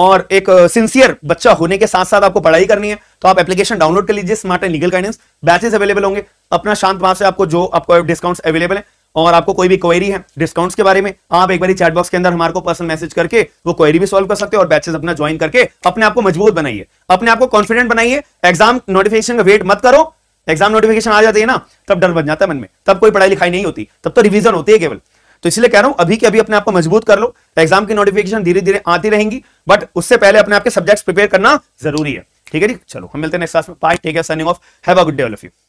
और एक सिंसियर बच्चा होने के साथ साथ आपको पढ़ाई करनी है तो आप एप्लीकेशन डाउनलोड कर लीजिए smart and legal guidance batches available होंगे अपना शांत भाव से आपको जो आपको डिस्काउंट्स अवेलेबल है और आपको कोई भी क्वेरी है डिस्काउंट्स के बारे में आप एक बार चैट बॉक्स के अंदर हमारे को पर्सनल मैसेज करके वो क्वेरी भी सॉल्व कर सकते हैं और बैचेस अपना ज्वाइन करके अपने आपको मजबूत बनाइए अपने आपको कॉन्फिडेंट बनाइए एग्जाम नोटिफिकेशन का वेट मत करो एग्जाम नोटिफिकेशन आ जाती है ना तब डर बन जाता है मन में तब कोई पढ़ाई लिखाई नहीं होती तब तो रिविजन होती है केवल तो इसलिए कह रहा हूं अभी के अभी अपने आप को मजबूत कर लो एग्जाम की नोटिफिकेशन धीरे धीरे आती रहेंगी बट उससे पहले अपने आपके सब्जेक्ट्स प्रिपेयर करना जरूरी है ठीक है जी चलो हम मिलते हैं नेक्स्ट क्लास में bye take signing off have a good day all of you